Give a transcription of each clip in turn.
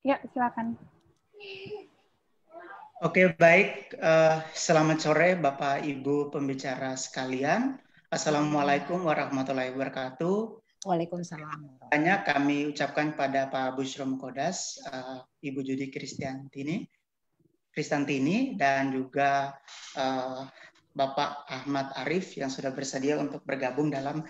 Ya, silakan. Oke, baik. Uh, selamat sore Bapak Ibu pembicara sekalian. Assalamualaikum warahmatullahi wabarakatuh. Waalaikumsalam. Hanya kami ucapkan pada Pak Bushrom Kodas, uh, Ibu Judi Kristiantini, Kristantini, dan juga uh, Bapak Ahmad Arif yang sudah bersedia untuk bergabung dalam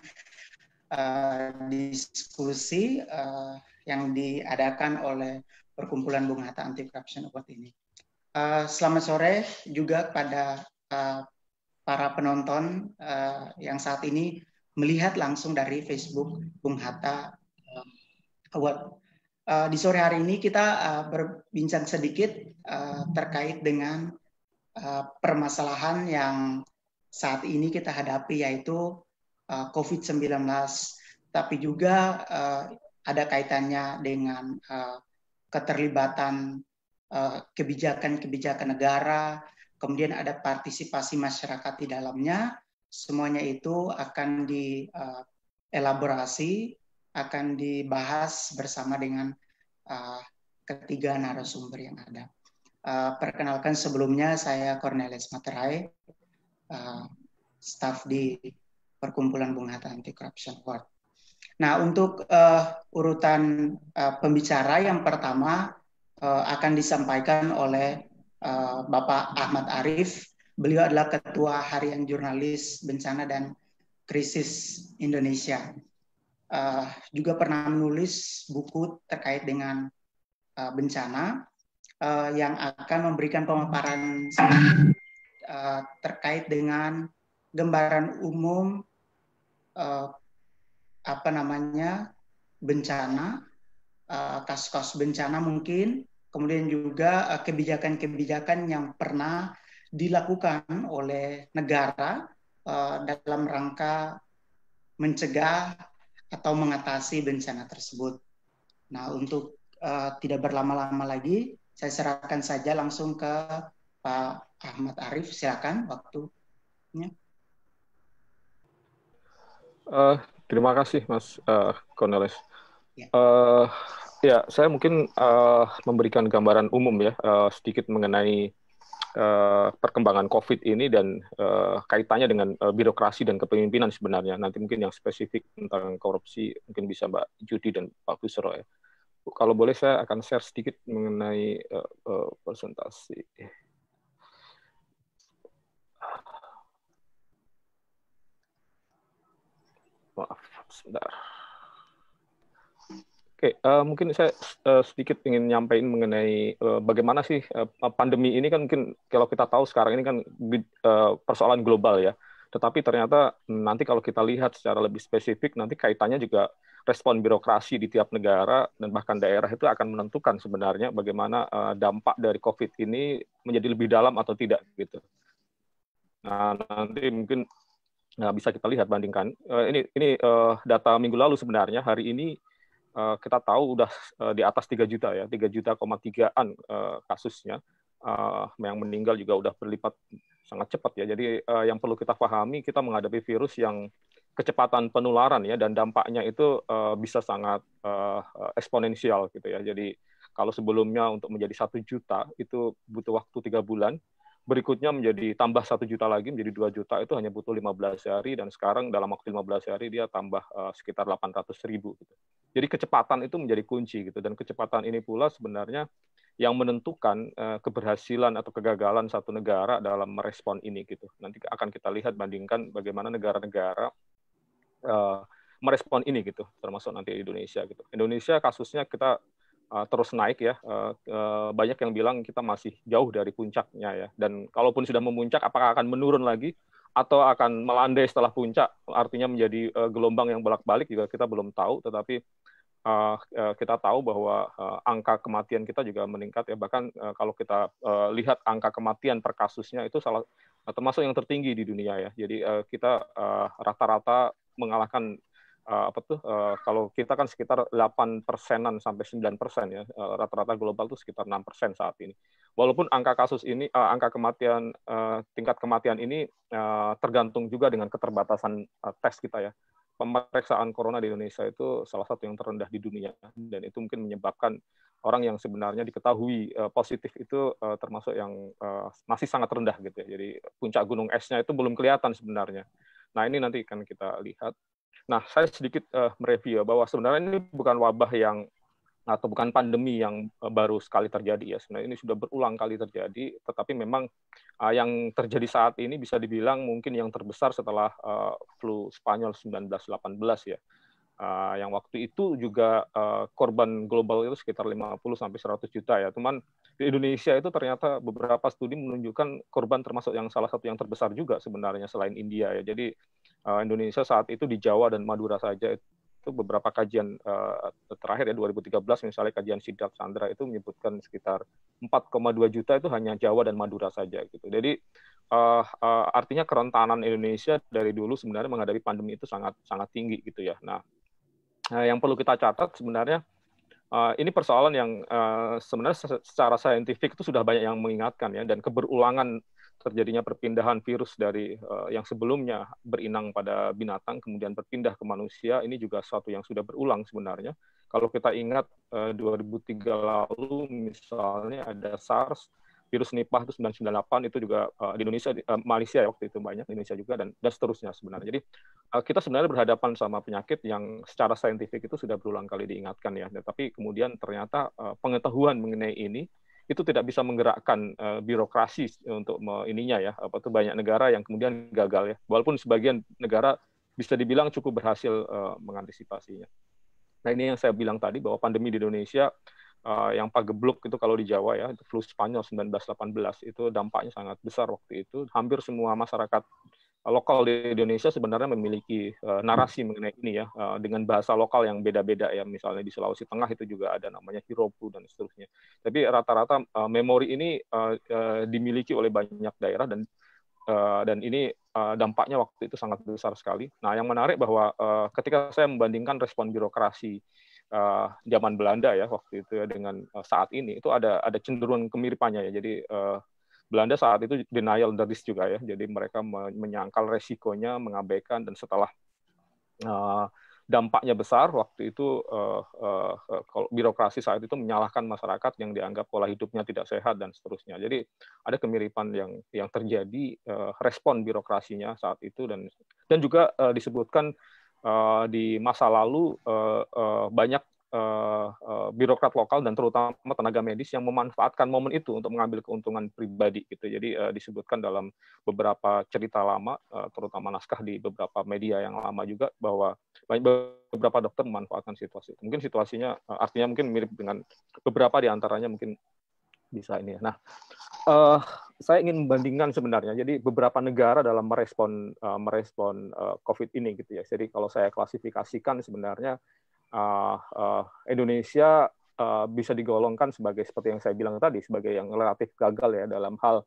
uh, diskusi uh, yang diadakan oleh perkumpulan Bung Hatta Anti Corruption Award ini. Uh, selamat sore juga kepada uh, eh, para penonton uh, yang saat ini melihat langsung dari Facebook Bung Hatta Award. Uh, di sore hari ini kita uh, berbincang sedikit uh, terkait dengan uh, permasalahan yang saat ini kita hadapi yaitu uh, COVID-19, tapi juga uh, ada kaitannya dengan uh, keterlibatan eh, kebijakan-kebijakan negara, kemudian ada partisipasi masyarakat di dalamnya. Semuanya itu akan dielaborasi, eh, akan dibahas bersama dengan eh, ketiga narasumber yang ada. Perkenalkan sebelumnya saya Cornelis Materai, staf di Perkumpulan Bung Hatta Anti Corruption Award. Nah, untuk uh, urutan uh, pembicara yang pertama uh, akan disampaikan oleh uh, Bapak Ahmad Arif. Beliau adalah Ketua Harian Jurnalis Bencana dan Krisis Indonesia. Uh, juga pernah menulis buku terkait dengan uh, bencana uh, yang akan memberikan pemaparan uh, terkait dengan gambaran umum uh, apa namanya bencana, eh, kasus-kasus bencana mungkin, kemudian juga eh, kebijakan-kebijakan yang pernah dilakukan oleh negara eh, dalam rangka mencegah atau mengatasi bencana tersebut. Nah, untuk uh, tidak berlama-lama lagi, saya serahkan saja langsung ke Pak Ahmad Arif. Silakan waktunya. Uh, Terima kasih Mas uh, Cornelis. Ya. Uh, ya, saya mungkin uh, memberikan gambaran umum ya uh, sedikit mengenai uh, perkembangan COVID ini dan uh, kaitannya dengan uh, birokrasi dan kepemimpinan sebenarnya. Nanti mungkin yang spesifik tentang korupsi mungkin bisa Mbak Judi dan Pak Busro ya. Kalau boleh saya akan share sedikit mengenai uh, uh, presentasi. sebentar. Oke, uh, mungkin saya uh, sedikit ingin nyampaikan mengenai uh, bagaimana sih uh, pandemi ini kan mungkin kalau kita tahu sekarang ini kan uh, persoalan global ya. Tetapi ternyata nanti kalau kita lihat secara lebih spesifik nanti kaitannya juga respon birokrasi di tiap negara dan bahkan daerah itu akan menentukan sebenarnya bagaimana uh, dampak dari COVID ini menjadi lebih dalam atau tidak gitu. Nah, nanti mungkin Nah, bisa kita lihat bandingkan. Uh, ini ini uh, data minggu lalu sebenarnya hari ini uh, kita tahu udah uh, di atas 3 juta ya, 3 juta koma tigaan uh, kasusnya. Uh, yang meninggal juga udah berlipat sangat cepat ya. Jadi uh, yang perlu kita pahami kita menghadapi virus yang kecepatan penularan ya dan dampaknya itu uh, bisa sangat uh, eksponensial gitu ya. Jadi kalau sebelumnya untuk menjadi satu juta itu butuh waktu tiga bulan, berikutnya menjadi tambah satu juta lagi menjadi dua juta itu hanya butuh 15 hari dan sekarang dalam waktu 15 hari dia tambah eh, sekitar sekitar 800 ribu gitu. Jadi kecepatan itu menjadi kunci gitu dan kecepatan ini pula sebenarnya yang menentukan eh, keberhasilan atau kegagalan satu negara dalam merespon ini gitu. Nanti akan kita lihat bandingkan bagaimana negara-negara eh, merespon ini gitu termasuk nanti Indonesia gitu. Indonesia kasusnya kita uh, terus naik ya. Uh, uh, banyak yang bilang kita masih jauh dari puncaknya ya. Dan kalaupun sudah memuncak, apakah akan menurun lagi atau akan melandai setelah puncak? Artinya menjadi uh, gelombang yang bolak-balik juga kita belum tahu. Tetapi uh, uh, kita tahu bahwa uh, angka kematian kita juga meningkat ya bahkan uh, kalau kita uh, lihat angka kematian per kasusnya itu salah termasuk yang tertinggi di dunia ya jadi uh, kita rata-rata uh, rata -rata mengalahkan uh, apa tuh uh, kalau kita kan sekitar 8 persenan sampai 9 persen ya rata eh, rata-rata global tuh sekitar 6 persen saat ini. Walaupun angka kasus ini uh, angka kematian uh, tingkat kematian ini uh, tergantung juga dengan keterbatasan uh, tes kita ya. Pemeriksaan corona di Indonesia itu salah satu yang terendah di dunia dan itu mungkin menyebabkan orang yang sebenarnya diketahui uh, positif itu uh, termasuk yang uh, masih sangat rendah gitu ya. Jadi puncak gunung esnya itu belum kelihatan sebenarnya. Nah, ini nanti akan kita lihat Nah, saya sedikit uh, mereview ya, bahwa sebenarnya ini bukan wabah yang atau bukan pandemi yang eh, baru sekali terjadi ya. Sebenarnya ini sudah berulang kali terjadi, tetapi memang uh, yang terjadi saat ini bisa dibilang mungkin yang terbesar setelah uh, flu Spanyol 1918 ya. Uh, yang waktu itu juga uh, korban global itu sekitar 50 sampai 100 juta ya. Cuman di Indonesia itu ternyata beberapa studi menunjukkan korban termasuk yang salah satu yang terbesar juga sebenarnya selain India ya. Jadi uh, Indonesia saat itu di Jawa dan Madura saja itu beberapa kajian uh, terakhir ya 2013 misalnya kajian Sidak Sandra itu menyebutkan sekitar 4,2 juta itu hanya Jawa dan Madura saja gitu. Jadi uh, uh, artinya kerentanan Indonesia dari dulu sebenarnya menghadapi pandemi itu sangat sangat tinggi gitu ya. Nah, nah yang perlu kita catat sebenarnya uh, ini persoalan yang uh, sebenarnya secara saintifik itu sudah banyak yang mengingatkan ya dan keberulangan terjadinya perpindahan virus dari uh, yang sebelumnya berinang pada binatang kemudian berpindah ke manusia ini juga suatu yang sudah berulang sebenarnya. Kalau kita ingat uh, eh, 2003 lalu misalnya ada SARS, virus Nipah itu 998 itu juga uh, di Indonesia uh, Malaysia ya waktu itu banyak Indonesia juga dan dan seterusnya sebenarnya. Jadi uh, kita sebenarnya berhadapan sama penyakit yang secara saintifik itu sudah berulang kali diingatkan ya. Nah, tapi kemudian ternyata uh, pengetahuan mengenai ini itu tidak bisa menggerakkan uh, birokrasi eh, untuk me, ininya ya apa tuh banyak negara yang kemudian gagal ya walaupun sebagian negara bisa dibilang cukup berhasil uh, mengantisipasinya nah ini yang saya bilang tadi bahwa pandemi di Indonesia uh, yang pagebluk itu kalau di Jawa ya itu flu Spanyol 1918 itu dampaknya sangat besar waktu itu hampir semua masyarakat lokal di Indonesia sebenarnya memiliki uh, narasi mengenai ini ya uh, dengan bahasa lokal yang beda-beda ya misalnya di Sulawesi Tengah itu juga ada namanya Hiropu dan seterusnya. Tapi rata-rata uh, memori ini uh, uh, dimiliki oleh banyak daerah dan uh, dan ini uh, dampaknya waktu itu sangat besar sekali. Nah, yang menarik bahwa uh, ketika saya membandingkan respon birokrasi uh, zaman Belanda ya waktu itu ya dengan uh, saat ini itu ada ada cenderung kemiripannya ya. Jadi uh, Belanda saat itu denial the risk juga ya, jadi mereka menyangkal resikonya, mengabaikan dan setelah uh, dampaknya besar waktu itu uh, uh, kalau birokrasi saat itu menyalahkan masyarakat yang dianggap pola hidupnya tidak sehat dan seterusnya. Jadi ada kemiripan yang yang terjadi uh, respon birokrasinya saat itu dan dan juga uh, disebutkan uh, di masa lalu uh, uh, banyak uh, birokrat lokal dan terutama tenaga medis yang memanfaatkan momen itu untuk mengambil keuntungan pribadi gitu. Jadi uh, disebutkan dalam beberapa cerita lama, uh, terutama naskah di beberapa media yang lama juga bahwa beberapa dokter memanfaatkan situasi. Mungkin situasinya uh, artinya mungkin mirip dengan beberapa di antaranya mungkin bisa ini ya. Nah, uh, saya ingin membandingkan sebenarnya. Jadi beberapa negara dalam merespon uh, merespon uh, COVID ini gitu ya. Jadi kalau saya klasifikasikan sebenarnya uh, uh, Indonesia uh, bisa digolongkan sebagai seperti yang saya bilang tadi sebagai yang relatif gagal ya dalam hal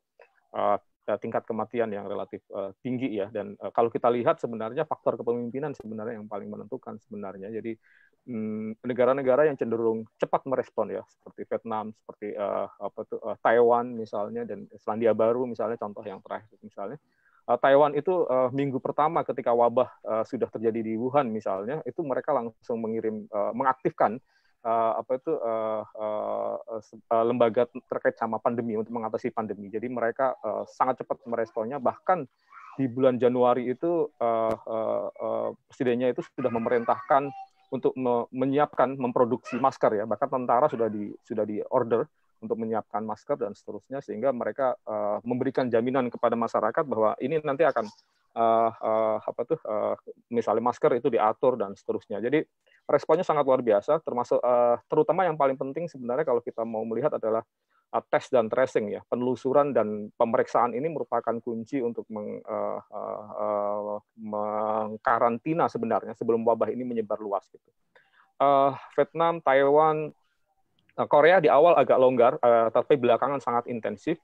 uh, tingkat kematian yang relatif uh, tinggi ya dan uh, kalau kita lihat sebenarnya faktor kepemimpinan sebenarnya yang paling menentukan sebenarnya jadi mm, negara-negara yang cenderung cepat merespon ya seperti Vietnam seperti uh, apa tuh, uh, Taiwan misalnya dan Selandia Baru misalnya contoh yang terakhir misalnya uh, Taiwan itu uh, minggu pertama ketika wabah uh, sudah terjadi di Wuhan misalnya itu mereka langsung mengirim uh, mengaktifkan uh, apa itu uh, uh, uh, lembaga terkait sama pandemi untuk mengatasi pandemi. Jadi mereka uh, sangat cepat meresponnya bahkan di bulan Januari itu uh, uh, uh, presidennya itu sudah memerintahkan untuk me menyiapkan memproduksi masker ya bahkan tentara sudah di sudah di order untuk menyiapkan masker dan seterusnya sehingga mereka uh, memberikan jaminan kepada masyarakat bahwa ini nanti akan uh, uh, apa tuh uh, misalnya masker itu diatur dan seterusnya. Jadi responnya sangat luar biasa termasuk uh, terutama yang paling penting sebenarnya kalau kita mau melihat adalah uh, tes dan tracing ya. Penelusuran dan pemeriksaan ini merupakan kunci untuk meng, uh, uh, uh, mengkarantina sebenarnya sebelum wabah ini menyebar luas Uh, gitu. Vietnam, Taiwan, Nah, Korea di awal agak longgar, uh, tapi belakangan sangat intensif.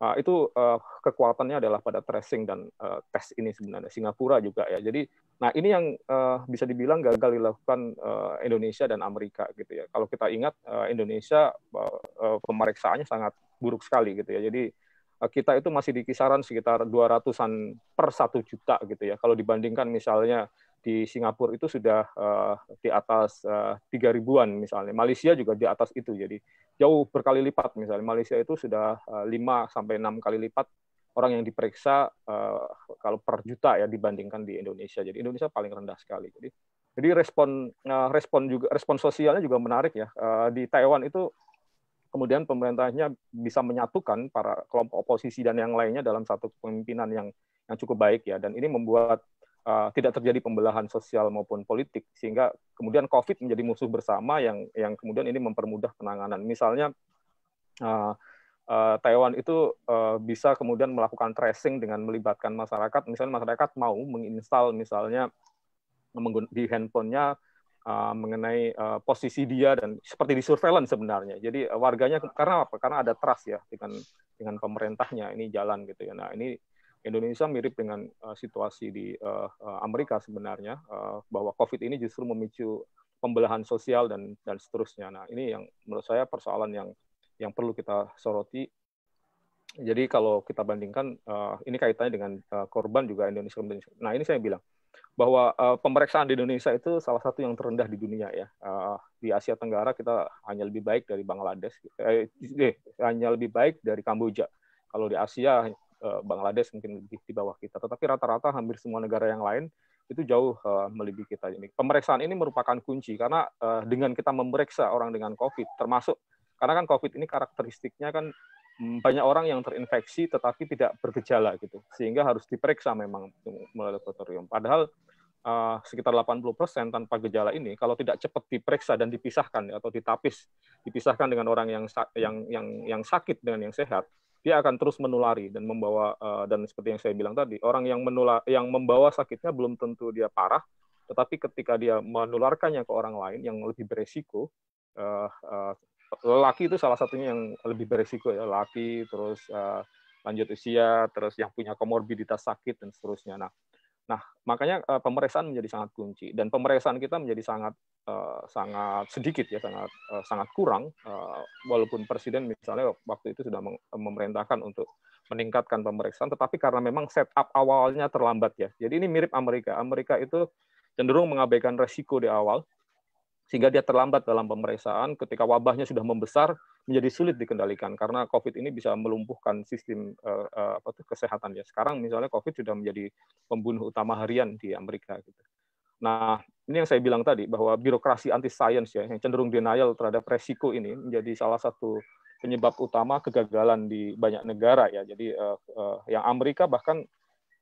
Uh, itu uh, kekuatannya adalah pada tracing dan uh, tes ini sebenarnya. Singapura juga ya. Jadi, nah ini yang uh, bisa dibilang gagal dilakukan uh, Indonesia dan Amerika gitu ya. Kalau kita ingat uh, Indonesia uh, uh, pemeriksaannya sangat buruk sekali gitu ya. Jadi uh, kita itu masih di kisaran sekitar 200-an per satu juta gitu ya. Kalau dibandingkan misalnya di Singapura itu sudah uh, di atas eh, tiga uh, ribuan misalnya. Malaysia juga di atas itu. Jadi jauh berkali lipat misalnya. Malaysia itu sudah eh, lima uh, sampai enam kali lipat orang yang diperiksa uh, kalau per juta ya dibandingkan di Indonesia. Jadi Indonesia paling rendah sekali. Jadi jadi respon uh, respon juga respon sosialnya juga menarik ya. Uh, di Taiwan itu kemudian pemerintahnya bisa menyatukan para kelompok oposisi dan yang lainnya dalam satu kepemimpinan yang yang cukup baik ya dan ini membuat uh, tidak terjadi pembelahan sosial maupun politik sehingga kemudian COVID menjadi musuh bersama yang yang kemudian ini mempermudah penanganan. Misalnya uh, uh, Taiwan itu uh, bisa kemudian melakukan tracing dengan melibatkan masyarakat. Misalnya masyarakat mau menginstal misalnya di handphonenya uh, mengenai uh, posisi dia dan seperti di surveillance sebenarnya. Jadi uh, warganya karena apa? Karena ada trust ya dengan dengan pemerintahnya ini jalan gitu ya. Nah ini Indonesia mirip dengan uh, situasi di uh, Amerika sebenarnya uh, bahwa COVID ini justru memicu pembelahan sosial dan dan seterusnya. Nah ini yang menurut saya persoalan yang yang perlu kita soroti. Jadi kalau kita bandingkan uh, ini kaitannya dengan uh, korban juga Indonesia. Nah ini saya bilang bahwa uh, pemeriksaan di Indonesia itu salah satu yang terendah di dunia ya. Uh, di Asia Tenggara kita hanya lebih baik dari Bangladesh, eh, eh hanya lebih baik dari Kamboja. Kalau di Asia Eh, Bangladesh mungkin lebih di bawah kita. Tetapi rata-rata hampir semua negara yang lain itu jauh uh, melebihi kita ini. Pemeriksaan ini merupakan kunci karena uh, dengan kita memeriksa orang dengan COVID, termasuk karena kan COVID ini karakteristiknya kan mm, banyak orang yang terinfeksi tetapi tidak bergejala gitu, sehingga harus diperiksa memang melalui laboratorium. Padahal uh, sekitar 80% persen tanpa gejala ini kalau tidak cepat diperiksa dan dipisahkan atau ditapis, dipisahkan dengan orang yang yang yang yang sakit dengan yang sehat, dia akan terus menulari dan membawa uh, dan seperti yang saya bilang tadi, orang yang menular yang membawa sakitnya belum tentu dia parah, tetapi ketika dia menularkannya ke orang lain yang lebih beresiko, uh, uh, lelaki itu salah satunya yang lebih beresiko ya, lelaki terus uh, lanjut usia, terus yang punya komorbiditas sakit dan seterusnya. Nah, Nah, makanya uh, pemeriksaan menjadi sangat kunci dan pemeriksaan kita menjadi sangat uh, sangat sedikit ya, sangat uh, sangat kurang uh, walaupun presiden misalnya waktu itu sudah memerintahkan untuk meningkatkan pemeriksaan tetapi karena memang setup awalnya terlambat ya. Jadi ini mirip Amerika. Amerika itu cenderung mengabaikan resiko di awal sehingga dia terlambat dalam pemeriksaan ketika wabahnya sudah membesar menjadi sulit dikendalikan karena COVID ini bisa melumpuhkan sistem eh, eh, apa tuh, kesehatan ya. Sekarang misalnya COVID sudah menjadi pembunuh utama harian di Amerika gitu. Nah, ini yang saya bilang tadi bahwa birokrasi anti science ya yang cenderung denial terhadap resiko ini menjadi salah satu penyebab utama kegagalan di banyak negara ya. Jadi uh, yang Amerika bahkan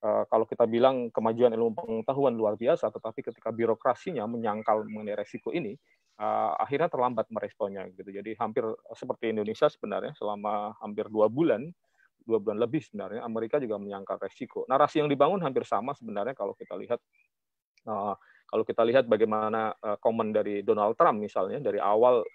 Eh, kalau kita bilang kemajuan ilmu pengetahuan luar biasa, tetapi ketika birokrasinya menyangkal mengenai resiko ini, uh, akhirnya terlambat meresponnya. Gitu. Jadi hampir seperti Indonesia sebenarnya selama hampir dua bulan, dua bulan lebih sebenarnya, Amerika juga menyangkal resiko. Narasi yang dibangun hampir sama sebenarnya kalau kita lihat uh, kalau kita lihat bagaimana uh, komen dari Donald Trump misalnya dari awal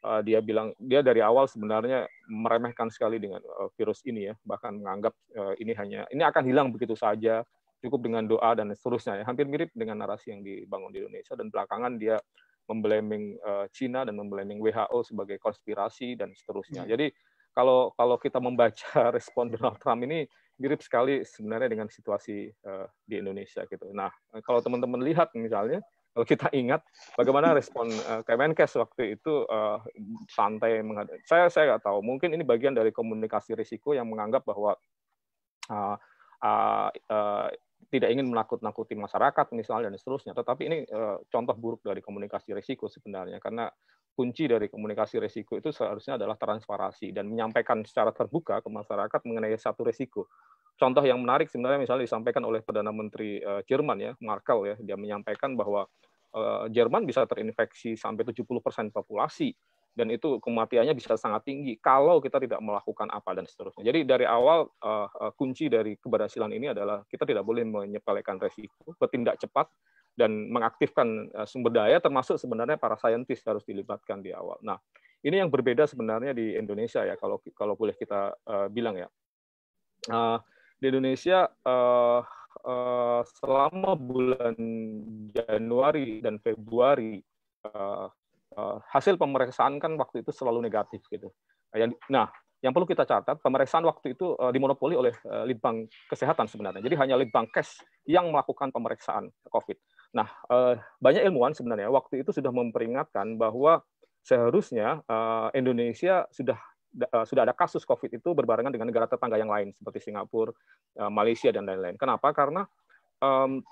Eh, dia bilang dia dari awal sebenarnya meremehkan sekali dengan eh, virus ini ya bahkan menganggap eh, ini hanya ini akan hilang begitu saja cukup dengan doa dan seterusnya ya hampir mirip dengan narasi yang dibangun di Indonesia dan belakangan dia memblaming uh, Cina dan memblaming WHO sebagai konspirasi dan seterusnya hmm. jadi kalau kalau kita membaca respon Donald Trump ini mirip sekali sebenarnya dengan situasi di Indonesia gitu nah kalau teman-teman lihat misalnya kalau kita ingat bagaimana respon uh, Kemenkes waktu itu uh, santai menghadapi. Saya saya nggak tahu. Mungkin ini bagian dari komunikasi risiko yang menganggap bahwa uh, uh, uh, tidak ingin menakut-nakuti masyarakat misalnya dan seterusnya. Tetapi ini uh, contoh buruk dari komunikasi risiko sebenarnya karena kunci dari komunikasi risiko itu seharusnya adalah transparansi dan menyampaikan secara terbuka ke masyarakat mengenai satu risiko. Contoh yang menarik sebenarnya misalnya disampaikan oleh Perdana Menteri Jerman ya, Markel ya, dia menyampaikan bahwa Eh, Jerman bisa terinfeksi sampai 70% populasi dan itu kematiannya bisa sangat tinggi kalau kita tidak melakukan apa dan seterusnya. Jadi dari awal eh, eh, kunci dari keberhasilan ini adalah kita tidak boleh menyepelekan resiko, bertindak cepat dan mengaktifkan sumber daya termasuk sebenarnya para saintis harus dilibatkan di awal. Nah, ini yang berbeda sebenarnya di Indonesia ya kalau kalau boleh kita bilang ya. di Indonesia Eh, selama bulan Januari dan Februari uh, uh, hasil pemeriksaan kan waktu itu selalu negatif gitu. Nah, yang perlu kita catat, pemeriksaan waktu itu uh, dimonopoli oleh uh, Litbang Kesehatan sebenarnya. Jadi hanya Litbang Kes yang melakukan pemeriksaan COVID. Nah, uh, banyak ilmuwan sebenarnya waktu itu sudah memperingatkan bahwa seharusnya uh, Indonesia sudah Eh, sudah ada kasus COVID itu berbarengan dengan negara tetangga yang lain seperti Singapura, eh, Malaysia dan lain-lain. Kenapa? Karena um,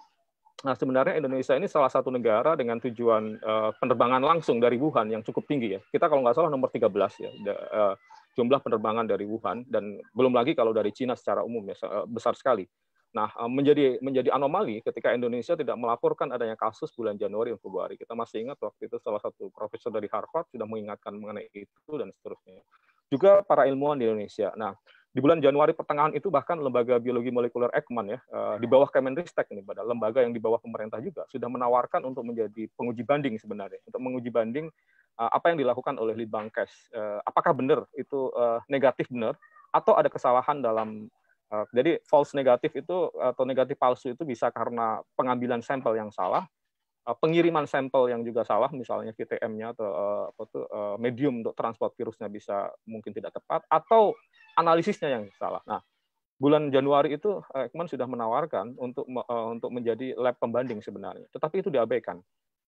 nah sebenarnya Indonesia ini salah satu negara dengan tujuan uh, penerbangan langsung dari Wuhan yang cukup tinggi ya. Kita kalau nggak salah nomor 13 ya da, uh, jumlah penerbangan dari Wuhan dan belum lagi kalau dari Cina secara umum ya besar sekali. Nah, menjadi menjadi anomali ketika Indonesia tidak melaporkan adanya kasus bulan Januari dan Februari. Kita masih ingat waktu itu salah satu profesor dari Harvard sudah mengingatkan mengenai itu dan seterusnya juga para ilmuwan di Indonesia. Nah, di bulan Januari pertengahan itu bahkan lembaga biologi molekuler Ekman ya eh, di hmm. bawah Kemenristek ini pada lembaga yang di bawah pemerintah juga sudah menawarkan untuk menjadi penguji banding sebenarnya untuk menguji banding eh, apa yang dilakukan oleh Litbangkes eh, apakah benar itu negatif benar atau ada kesalahan dalam jadi false negatif itu atau negatif palsu itu bisa karena pengambilan sampel yang salah Eh, pengiriman sampel yang juga salah, misalnya VTM-nya atau eh, apa tuh, eh, medium untuk transport virusnya bisa mungkin tidak tepat, atau analisisnya yang salah. Nah, bulan Januari itu Ekman sudah menawarkan untuk untuk menjadi lab pembanding sebenarnya, tetapi itu diabaikan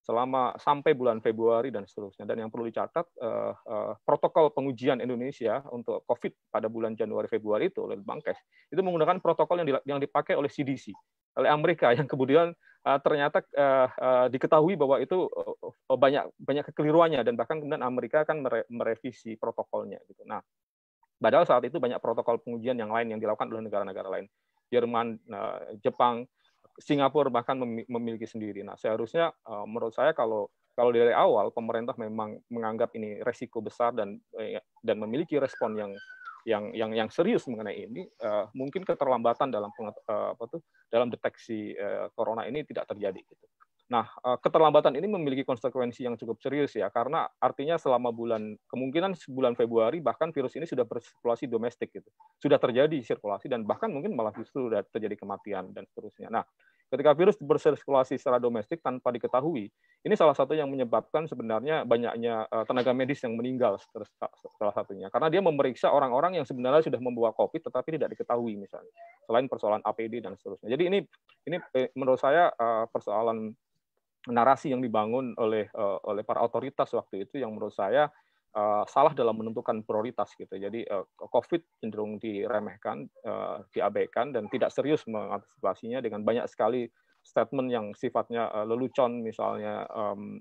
selama sampai bulan Februari dan seterusnya. Dan yang perlu dicatat protokol pengujian Indonesia untuk COVID pada bulan Januari Februari itu oleh Bangkes itu menggunakan protokol yang dipakai oleh CDC oleh Amerika yang kemudian Eh, ternyata uh, uh, diketahui bahwa itu uh, banyak banyak kekeliruannya dan bahkan kemudian Amerika kan mere merevisi protokolnya gitu. Nah, padahal saat itu banyak protokol pengujian yang lain yang dilakukan oleh negara-negara lain. Jerman, uh, Jepang, Singapura bahkan memiliki sendiri. Nah, seharusnya uh, menurut saya kalau kalau dari awal pemerintah memang menganggap ini resiko besar dan dan memiliki respon yang yang yang yang serius mengenai ini uh, mungkin keterlambatan dalam uh, apa tuh dalam deteksi uh, corona ini tidak terjadi gitu. Nah, uh, keterlambatan ini memiliki konsekuensi yang cukup serius ya karena artinya selama bulan kemungkinan bulan Februari bahkan virus ini sudah bersirkulasi domestik gitu. Sudah terjadi sirkulasi dan bahkan mungkin malah justru sudah terjadi kematian dan seterusnya. Nah, Ketika virus bersirkulasi secara domestik tanpa diketahui, ini salah satu yang menyebabkan sebenarnya banyaknya eh, tenaga medis yang meninggal salah satunya. Karena dia memeriksa orang-orang yang sebenarnya sudah membawa COVID tetapi tidak diketahui misalnya. Selain persoalan APD dan seterusnya. Jadi ini ini eh, menurut saya eh, persoalan narasi yang dibangun oleh oleh para otoritas waktu itu yang menurut saya uh, salah dalam menentukan prioritas gitu. Jadi uh, COVID cenderung diremehkan, uh, diabaikan dan tidak serius mengantisipasinya dengan banyak sekali statement yang sifatnya uh, lelucon misalnya um,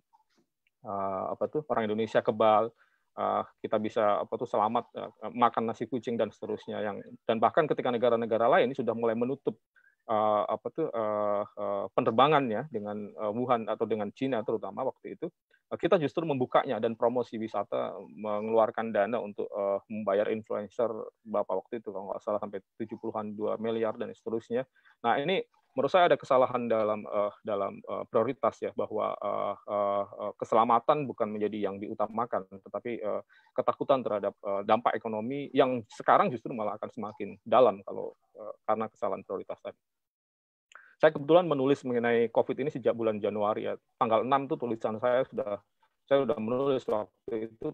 uh, apa tuh orang Indonesia kebal uh, kita bisa apa tuh selamat uh, makan nasi kucing dan seterusnya yang dan bahkan ketika negara-negara lain sudah mulai menutup uh, apa tuh uh, uh, penerbangannya dengan uh, Wuhan atau dengan Cina terutama waktu itu uh, kita justru membukanya dan promosi wisata mengeluarkan dana untuk uh, membayar influencer bapak waktu itu kalau nggak salah sampai 70-an 2 miliar dan seterusnya. Nah, ini menurut saya ada kesalahan dalam uh, dalam uh, prioritas ya bahwa uh, uh, keselamatan bukan menjadi yang diutamakan tetapi uh, ketakutan terhadap uh, dampak ekonomi yang sekarang justru malah akan semakin dalam kalau uh, karena kesalahan prioritas tadi. Saya kebetulan menulis mengenai COVID ini sejak bulan Januari ya. Tanggal 6 itu tulisan saya sudah saya sudah menulis waktu itu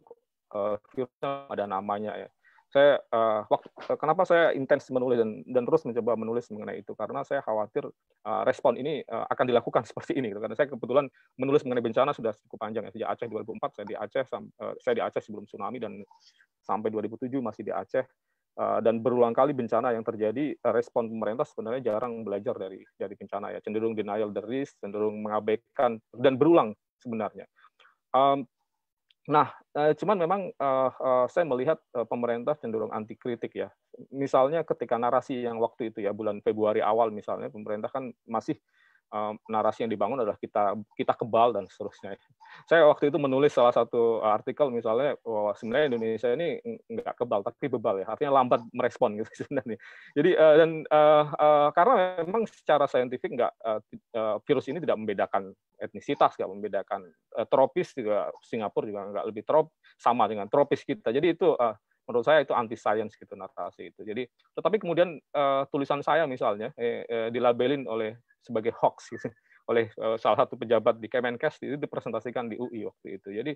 uh, virusnya ada namanya ya. Saya uh, waktu, eh, kenapa saya intens menulis dan dan terus mencoba menulis mengenai itu karena saya khawatir uh, respon ini uh, akan dilakukan seperti ini gitu. karena saya kebetulan menulis mengenai bencana sudah cukup panjang ya sejak Aceh 2004 saya di Aceh sam, uh, saya di Aceh sebelum tsunami dan sampai 2007 masih di Aceh Eh, dan berulang kali bencana yang terjadi eh, respon pemerintah sebenarnya jarang belajar dari dari bencana ya cenderung denial the risk cenderung mengabaikan dan berulang sebenarnya um, nah eh, cuman memang uh, uh, saya melihat pemerintah cenderung anti kritik ya misalnya ketika narasi yang waktu itu ya bulan Februari awal misalnya pemerintah kan masih um, narasi yang dibangun adalah kita kita kebal dan seterusnya. Saya waktu itu menulis salah satu uh, artikel misalnya bahwa sebenarnya Indonesia ini nggak kebal tapi bebal ya, artinya lambat merespon gitu sebenarnya. Jadi uh, dan uh, uh, karena memang secara saintifik nggak uh, uh, virus ini tidak membedakan etnisitas, nggak membedakan uh, tropis juga Singapura juga nggak lebih trop sama dengan tropis kita. Jadi itu uh, menurut saya itu anti science gitu narasi itu. Jadi tetapi kemudian uh, tulisan saya misalnya eh, eh, dilabelin oleh sebagai hoax gitu, oleh eh, salah satu pejabat di Kemenkes itu dipresentasikan di UI waktu itu. Jadi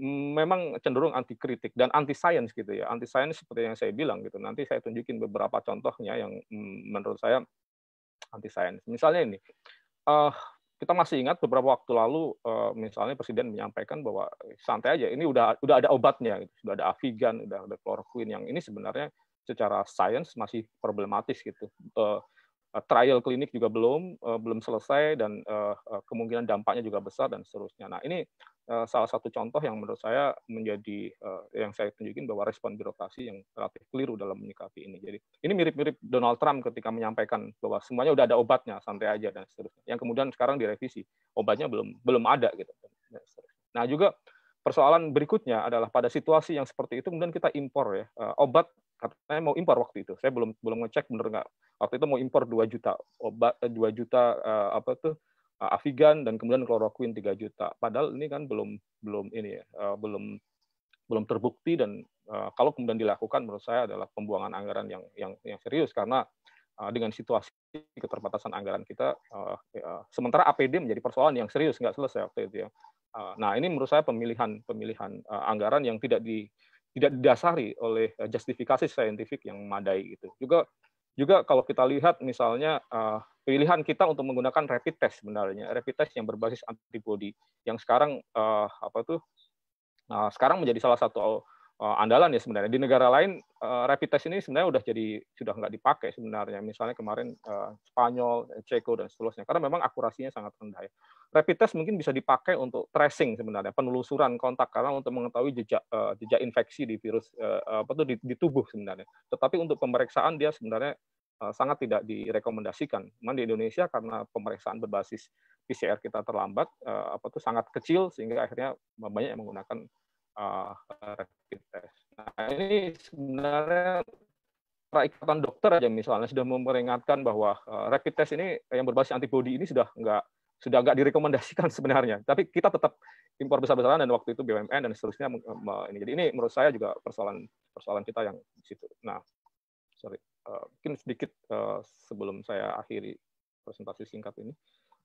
mm, memang cenderung anti kritik dan anti science gitu ya. Anti science seperti yang saya bilang gitu. Nanti saya tunjukin beberapa contohnya yang mm, menurut saya anti science. Misalnya ini, uh, kita masih ingat beberapa waktu lalu uh, misalnya presiden menyampaikan bahwa santai aja ini udah udah ada obatnya gitu. sudah ada Avigan, udah ada chloroquine yang ini sebenarnya secara sains masih problematis gitu. Uh, Eh, trial klinik juga belum uh, belum selesai dan uh, kemungkinan dampaknya juga besar dan seterusnya. Nah ini uh, salah satu contoh yang menurut saya menjadi uh, yang saya tunjukin bahwa respon birokrasi yang relatif keliru dalam menyikapi ini. Jadi ini mirip-mirip Donald Trump ketika menyampaikan bahwa semuanya udah ada obatnya, santai aja dan seterusnya. Yang kemudian sekarang direvisi, obatnya belum belum ada gitu. Nah juga persoalan berikutnya adalah pada situasi yang seperti itu kemudian kita impor ya eh, obat katanya mau impor waktu itu saya belum belum ngecek bener nggak waktu itu mau impor 2 juta obat 2 eh, juta eh, apa tuh afigan dan kemudian kloroquin 3 juta. Padahal ini kan belum belum ini ya, belum belum terbukti dan kalau kemudian dilakukan menurut saya adalah pembuangan anggaran yang yang yang serius karena dengan situasi keterbatasan anggaran kita ya, sementara APD menjadi persoalan yang serius nggak selesai waktu itu ya. Ah. Nah, ini menurut saya pemilihan pemilihan eh, anggaran yang tidak di tidak didasari oleh eh, justifikasi saintifik yang madai itu Juga juga kalau kita lihat misalnya eh, pilihan kita untuk menggunakan rapid test sebenarnya, rapid test yang berbasis antibody yang sekarang apa tuh sekarang menjadi salah satu Eh, andalan ya sebenarnya. Di negara lain eh, rapid test ini sebenarnya sudah jadi sudah nggak dipakai sebenarnya. Misalnya kemarin eh, Spanyol, Ceko dan seterusnya. Karena memang akurasinya sangat rendah. Ya. Rapid test mungkin bisa dipakai untuk tracing sebenarnya, penelusuran kontak karena untuk mengetahui jejak jejak infeksi di virus apa tuh di, di tubuh sebenarnya. Tetapi untuk pemeriksaan dia sebenarnya sangat tidak direkomendasikan. Memang di Indonesia karena pemeriksaan berbasis PCR kita terlambat, apa tuh sangat kecil sehingga akhirnya banyak yang menggunakan uh, rapid test. Nah, ini sebenarnya perikatan dokter aja misalnya sudah memperingatkan bahwa uh, rapid test ini yang berbasis antibody ini sudah nggak sudah nggak direkomendasikan sebenarnya. Tapi kita tetap impor besar-besaran dan waktu itu BUMN dan seterusnya eh, ini. Jadi ini menurut saya juga persoalan persoalan kita yang di situ. Nah, sorry, uh, mungkin sedikit uh, sebelum saya akhiri presentasi singkat ini,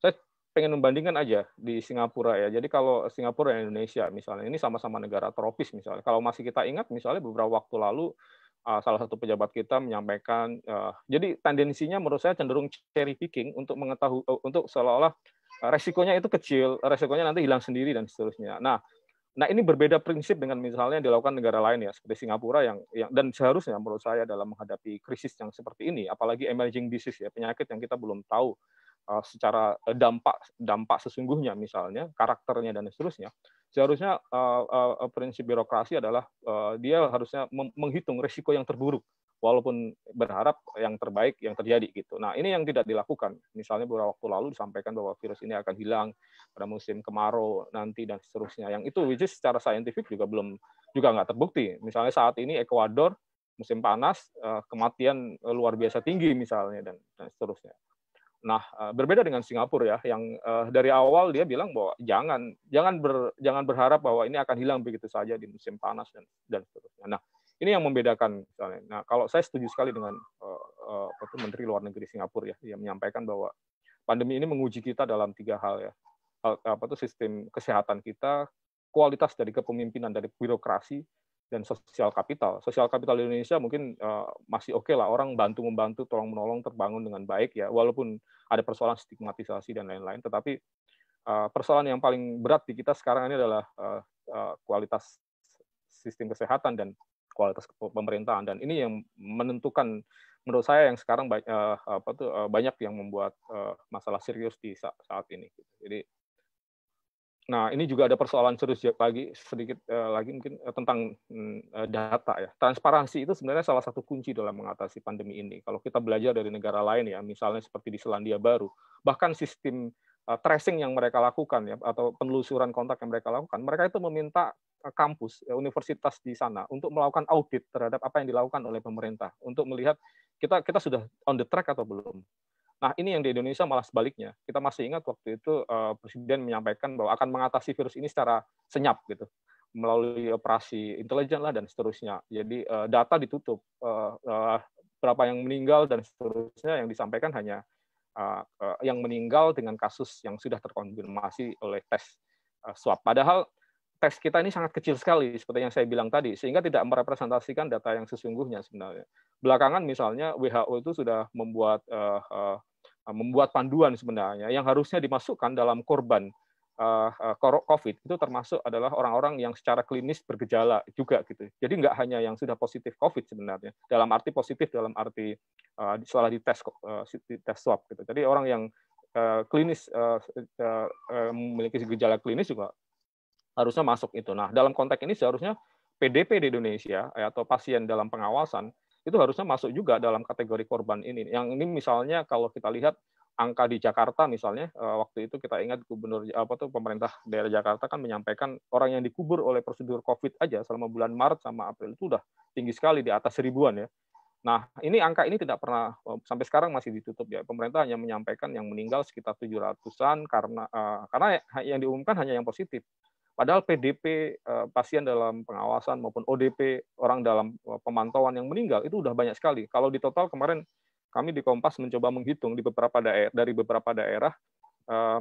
saya pengen membandingkan aja di Singapura ya. Jadi kalau Singapura dan Indonesia misalnya ini sama-sama negara tropis misalnya. Kalau masih kita ingat misalnya beberapa waktu lalu uh, salah satu pejabat kita menyampaikan uh, jadi tendensinya menurut saya cenderung cherry picking untuk mengetahui uh, untuk seolah-olah resikonya itu kecil, resikonya nanti hilang sendiri dan seterusnya. Nah, Nah ini berbeda prinsip dengan misalnya yang dilakukan negara lain ya seperti Singapura yang, yang dan seharusnya menurut saya dalam menghadapi krisis yang seperti ini, apalagi emerging disease ya penyakit yang kita belum tahu Eh, secara eh, dampak dampak sesungguhnya misalnya karakternya dan seterusnya seharusnya eh, prinsip birokrasi adalah dia harusnya menghitung risiko yang terburuk walaupun berharap yang terbaik yang terjadi gitu. Nah ini yang tidak dilakukan. Misalnya beberapa waktu lalu disampaikan bahwa virus ini akan hilang pada musim kemarau nanti dan seterusnya. Yang itu which is secara saintifik juga belum juga nggak terbukti. Misalnya saat ini Ekuador musim panas kematian luar biasa tinggi misalnya dan seterusnya. Nah, eh, berbeda dengan Singapura ya, yang eh, dari awal dia bilang bahwa jangan jangan ber, jangan berharap bahwa ini akan hilang begitu saja di musim panas dan dan seterusnya. Nah, ini yang membedakan Nah, kalau saya setuju sekali dengan uh, uh, Menteri Luar Negeri Singapura ya, yang menyampaikan bahwa pandemi ini menguji kita dalam tiga hal ya. apa tuh sistem kesehatan kita, kualitas dari kepemimpinan dari birokrasi dan sosial kapital. Sosial kapital di Indonesia mungkin uh, masih oke okay lah orang bantu membantu, tolong menolong, terbangun dengan baik ya. Walaupun ada persoalan stigmatisasi dan lain-lain, tetapi uh, persoalan yang paling berat di kita sekarang ini adalah uh, uh, kualitas sistem kesehatan dan kualitas pemerintahan dan ini yang menentukan menurut saya yang sekarang banyak, apa tuh, banyak yang membuat masalah serius di saat ini. Jadi Nah, ini juga ada persoalan serius ya, lagi sedikit uh, lagi mungkin uh, tentang uh, data ya. Transparansi itu sebenarnya salah satu kunci dalam mengatasi pandemi ini. Kalau kita belajar dari negara lain ya, misalnya seperti di Selandia Baru, bahkan sistem uh, tracing yang mereka lakukan ya atau penelusuran kontak yang mereka lakukan, mereka itu meminta kampus universitas di sana untuk melakukan audit terhadap apa yang dilakukan oleh pemerintah untuk melihat kita kita sudah on the track atau belum Nah, ini yang di Indonesia malah sebaliknya. Kita masih ingat waktu itu uh, Presiden menyampaikan bahwa akan mengatasi virus ini secara senyap gitu, melalui operasi intelijen lah dan seterusnya. Jadi uh, data ditutup, uh, uh, berapa yang meninggal dan seterusnya yang disampaikan hanya uh, uh, yang meninggal dengan kasus yang sudah terkonfirmasi oleh tes uh, swab. Padahal tes kita ini sangat kecil sekali, seperti yang saya bilang tadi, sehingga tidak merepresentasikan data yang sesungguhnya sebenarnya belakangan misalnya WHO itu sudah membuat uh, uh, membuat panduan sebenarnya yang harusnya dimasukkan dalam korban uh, COVID itu termasuk adalah orang-orang yang secara klinis bergejala juga gitu. Jadi nggak hanya yang sudah positif COVID sebenarnya. Dalam arti positif, dalam arti uh, setelah dites uh, tes swab gitu. Jadi orang yang uh, klinis uh, uh, memiliki gejala klinis juga harusnya masuk itu. Nah dalam konteks ini seharusnya PDP di Indonesia atau pasien dalam pengawasan itu harusnya masuk juga dalam kategori korban ini. Yang ini misalnya kalau kita lihat angka di Jakarta misalnya eh, waktu itu kita ingat gubernur apa tuh pemerintah daerah Jakarta kan menyampaikan orang yang dikubur oleh prosedur COVID aja selama bulan Maret sama April itu sudah tinggi sekali di atas ribuan ya. Nah, ini angka ini tidak pernah eh, sampai sekarang masih ditutup ya. Pemerintah hanya menyampaikan yang meninggal sekitar 700-an karena eh, karena yang diumumkan hanya yang positif. Padahal PDP eh, pasien dalam pengawasan maupun ODP orang dalam eh, pemantauan yang meninggal itu sudah banyak sekali. Kalau di total kemarin kami di Kompas mencoba menghitung di beberapa daerah dari beberapa daerah eh,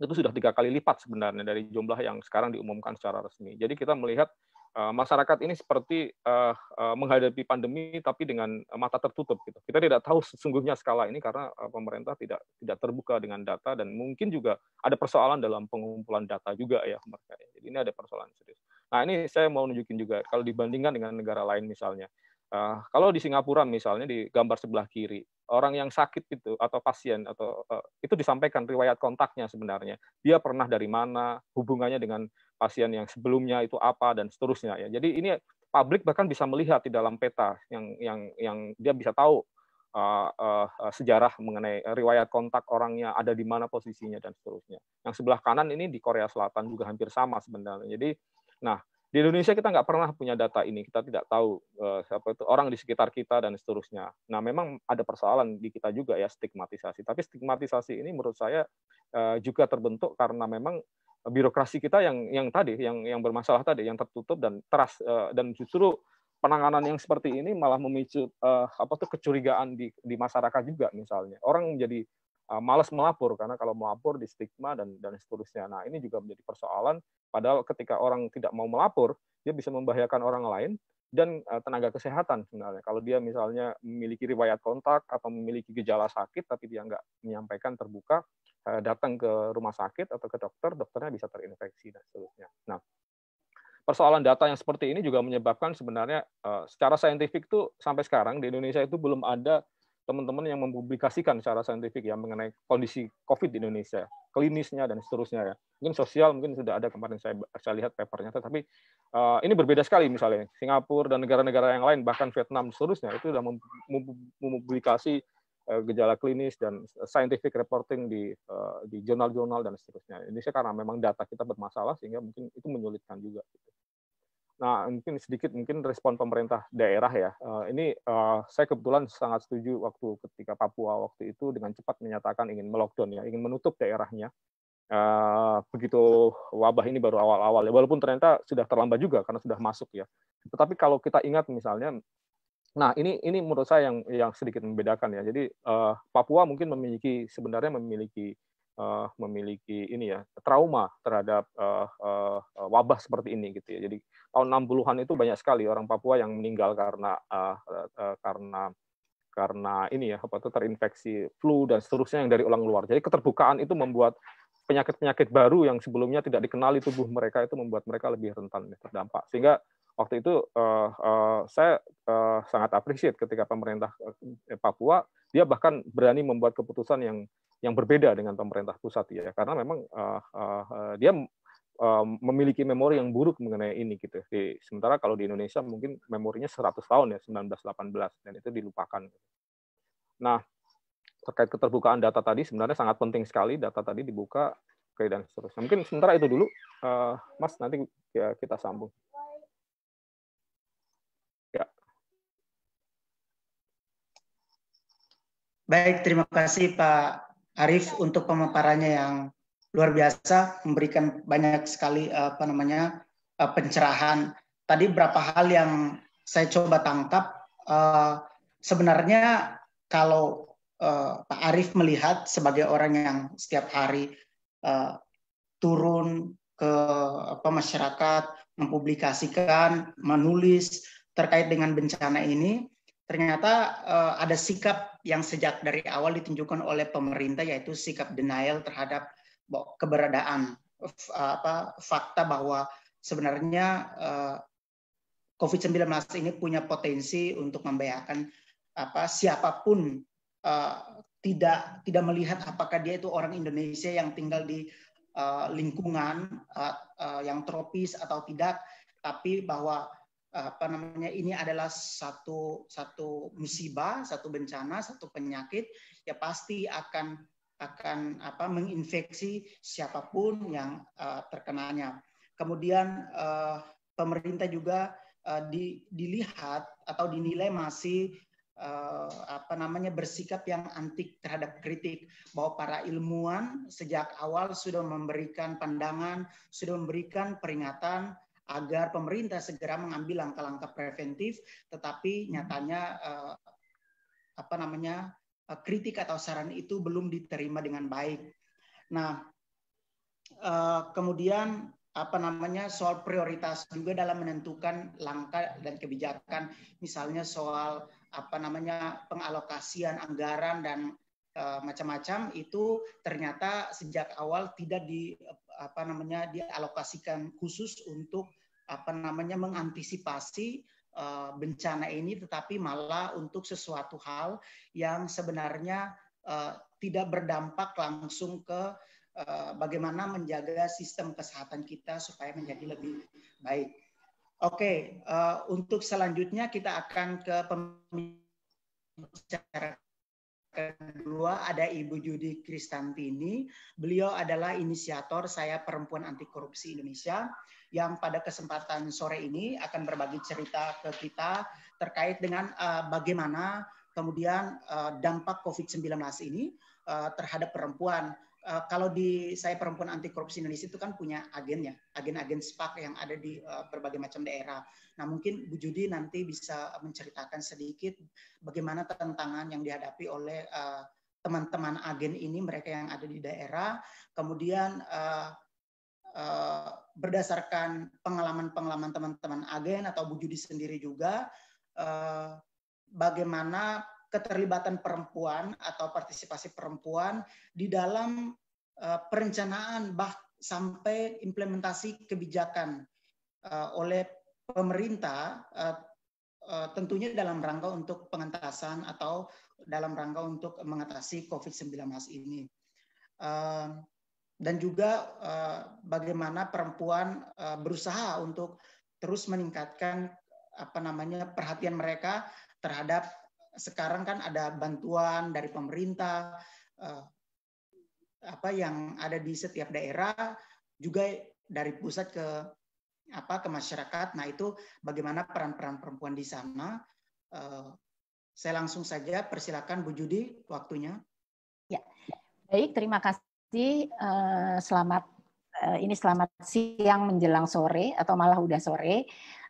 itu sudah tiga kali lipat sebenarnya dari jumlah yang sekarang diumumkan secara resmi. Jadi kita melihat Eh, masyarakat ini seperti uh, uh, menghadapi pandemi tapi dengan mata tertutup gitu. Kita tidak tahu sesungguhnya skala ini karena uh, pemerintah tidak tidak terbuka dengan data dan mungkin juga ada persoalan dalam pengumpulan data juga ya mereka. Ya. Jadi ini ada persoalan serius. Nah, ini saya mau nunjukin juga kalau dibandingkan dengan negara lain misalnya. Uh, kalau di Singapura misalnya di gambar sebelah kiri orang yang sakit itu atau pasien atau uh, itu disampaikan riwayat kontaknya sebenarnya dia pernah dari mana hubungannya dengan pasien yang sebelumnya itu apa dan seterusnya ya. Jadi ini publik bahkan bisa melihat di dalam peta yang yang yang dia bisa tahu uh, uh, sejarah mengenai riwayat kontak orangnya ada di mana posisinya dan seterusnya. Yang sebelah kanan ini di Korea Selatan juga hampir sama sebenarnya. Jadi nah di Indonesia kita nggak pernah punya data ini, kita tidak tahu uh, siapa itu orang di sekitar kita dan seterusnya. Nah, memang ada persoalan di kita juga ya stigmatisasi. Tapi stigmatisasi ini menurut saya uh, juga terbentuk karena memang birokrasi kita yang yang tadi yang yang bermasalah tadi yang tertutup dan teras uh, dan justru penanganan yang seperti ini malah memicu uh, apa tuh kecurigaan di di masyarakat juga misalnya orang menjadi uh, eh, malas melapor karena kalau melapor di stigma dan dan seterusnya nah ini juga menjadi persoalan padahal ketika orang tidak mau melapor dia bisa membahayakan orang lain dan uh, tenaga kesehatan sebenarnya kalau dia misalnya memiliki riwayat kontak atau memiliki gejala sakit tapi dia nggak menyampaikan terbuka Eh, datang ke rumah sakit atau ke dokter, dokternya bisa terinfeksi dan seterusnya. Nah, persoalan data yang seperti ini juga menyebabkan sebenarnya eh, secara saintifik tuh sampai sekarang di Indonesia itu belum ada teman-teman yang mempublikasikan secara saintifik ya mengenai kondisi COVID di Indonesia, klinisnya dan seterusnya ya. Mungkin sosial mungkin sudah ada kemarin saya saya lihat papernya, tapi uh, eh, ini berbeda sekali misalnya Singapura dan negara-negara yang lain bahkan Vietnam seterusnya itu sudah mempublikasi Eh, gejala klinis dan scientific reporting di eh, di jurnal-jurnal dan seterusnya. ini karena memang data kita bermasalah sehingga mungkin itu menyulitkan juga. Gitu. Nah, mungkin sedikit mungkin respon pemerintah daerah ya. Eh, ini saya kebetulan sangat setuju waktu ketika Papua waktu itu dengan cepat menyatakan ingin melockdown ya, ingin menutup daerahnya. Begitu wabah ini baru awal-awal ya, walaupun ternyata sudah terlambat juga karena sudah masuk ya. Tetapi kalau kita ingat misalnya Nah, ini ini menurut saya yang yang sedikit membedakan ya. Jadi uh, Papua mungkin memiliki sebenarnya memiliki uh, memiliki ini ya trauma terhadap uh, uh, wabah seperti ini gitu ya. Jadi tahun 60-an itu banyak sekali orang Papua yang meninggal karena uh, uh, karena karena ini ya apa itu terinfeksi flu dan seterusnya yang dari orang luar. Jadi keterbukaan itu membuat penyakit-penyakit baru yang sebelumnya tidak dikenali tubuh mereka itu membuat mereka lebih rentan terdampak. Sehingga waktu itu uh, uh, saya uh, sangat appreciate ketika pemerintah Papua dia bahkan berani membuat keputusan yang yang berbeda dengan pemerintah pusat ya karena memang uh, uh, dia memiliki memori yang buruk mengenai ini gitu. Di, sementara kalau di Indonesia mungkin memorinya 100 tahun ya 1918 dan itu dilupakan. Nah, terkait keterbukaan data tadi sebenarnya sangat penting sekali data tadi dibuka Oke, dan seterusnya. Mungkin sementara itu dulu, uh, Mas. Nanti ya, kita sambung. Baik, terima kasih Pak Arif untuk pemaparannya yang luar biasa, memberikan banyak sekali apa namanya eh, pencerahan. Tadi berapa hal yang saya coba tangkap. Eh, sebenarnya kalau eh, Pak Arif melihat sebagai orang yang setiap hari turun ke apa masyarakat, mempublikasikan, menulis terkait dengan bencana ini, ternyata uh, ada sikap yang sejak dari awal ditunjukkan oleh pemerintah yaitu sikap denial terhadap keberadaan apa fakta bahwa sebenarnya uh, eh, COVID-19 ini punya potensi untuk membayarkan apa siapapun uh, tidak tidak melihat apakah dia itu orang Indonesia yang tinggal di uh, lingkungan uh, uh, yang tropis atau tidak tapi bahwa apa namanya ini adalah satu satu musibah, satu bencana, satu penyakit, ya pasti akan akan apa menginfeksi siapapun yang uh, terkenanya. Kemudian uh, pemerintah juga uh, di, dilihat atau dinilai masih uh, apa namanya bersikap yang antik terhadap kritik bahwa para ilmuwan sejak awal sudah memberikan pandangan, sudah memberikan peringatan agar pemerintah segera mengambil langkah-langkah preventif, tetapi hmm. nyatanya eh, apa namanya eh, kritik atau saran itu belum diterima dengan baik. Nah, eh, kemudian apa namanya soal prioritas juga dalam menentukan langkah dan kebijakan, misalnya soal apa namanya pengalokasian anggaran dan eh, macam-macam itu ternyata sejak awal tidak di apa namanya dialokasikan khusus untuk apa namanya mengantisipasi uh, bencana ini tetapi malah untuk sesuatu hal yang sebenarnya uh, tidak berdampak langsung ke uh, bagaimana menjaga sistem kesehatan kita supaya menjadi lebih baik. Oke, okay, uh, untuk selanjutnya kita akan ke pembicara kedua ada Ibu Judi Kristantini. Beliau adalah inisiator saya Perempuan Anti Korupsi Indonesia yang pada kesempatan sore ini akan berbagi cerita ke kita terkait dengan uh, bagaimana kemudian uh, dampak COVID-19 ini uh, terhadap perempuan. Uh, kalau di saya perempuan anti korupsi Indonesia itu kan punya agennya, agen-agen SPAK yang ada di uh, berbagai macam daerah. Nah mungkin Bu Judi nanti bisa menceritakan sedikit bagaimana tantangan yang dihadapi oleh teman teman-teman agen ini mereka yang ada di daerah kemudian uh, Eh, berdasarkan pengalaman-pengalaman teman-teman agen atau Bu Judi sendiri juga eh, bagaimana keterlibatan perempuan atau partisipasi perempuan di dalam eh, perencanaan bah sampai implementasi kebijakan oleh pemerintah tentunya dalam rangka untuk pengentasan atau dalam rangka untuk mengatasi COVID-19 ini dan juga uh, bagaimana perempuan uh, berusaha untuk terus meningkatkan apa namanya perhatian mereka terhadap sekarang kan ada bantuan dari pemerintah uh, apa yang ada di setiap daerah juga dari pusat ke apa ke masyarakat. Nah, itu bagaimana peran-peran perempuan di sana? Uh, saya langsung saja persilakan Bu Judi waktunya. Ya. Baik, terima kasih kasih. Eh, selamat eh, ini selamat siang menjelang sore atau malah udah sore.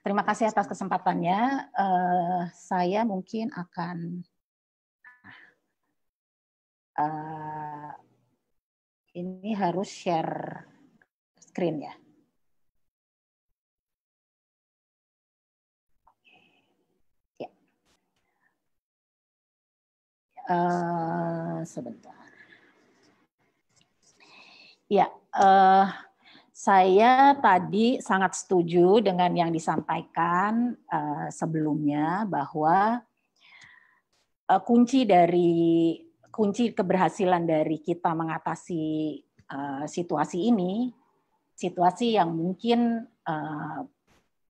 Terima kasih atas kesempatannya. Eh, saya mungkin akan ini harus share screen ya. ya. Uh, sebentar. Ya, uh, saya tadi sangat setuju dengan yang disampaikan uh, sebelumnya bahwa uh, kunci dari kunci keberhasilan dari kita mengatasi uh, situasi ini, situasi yang mungkin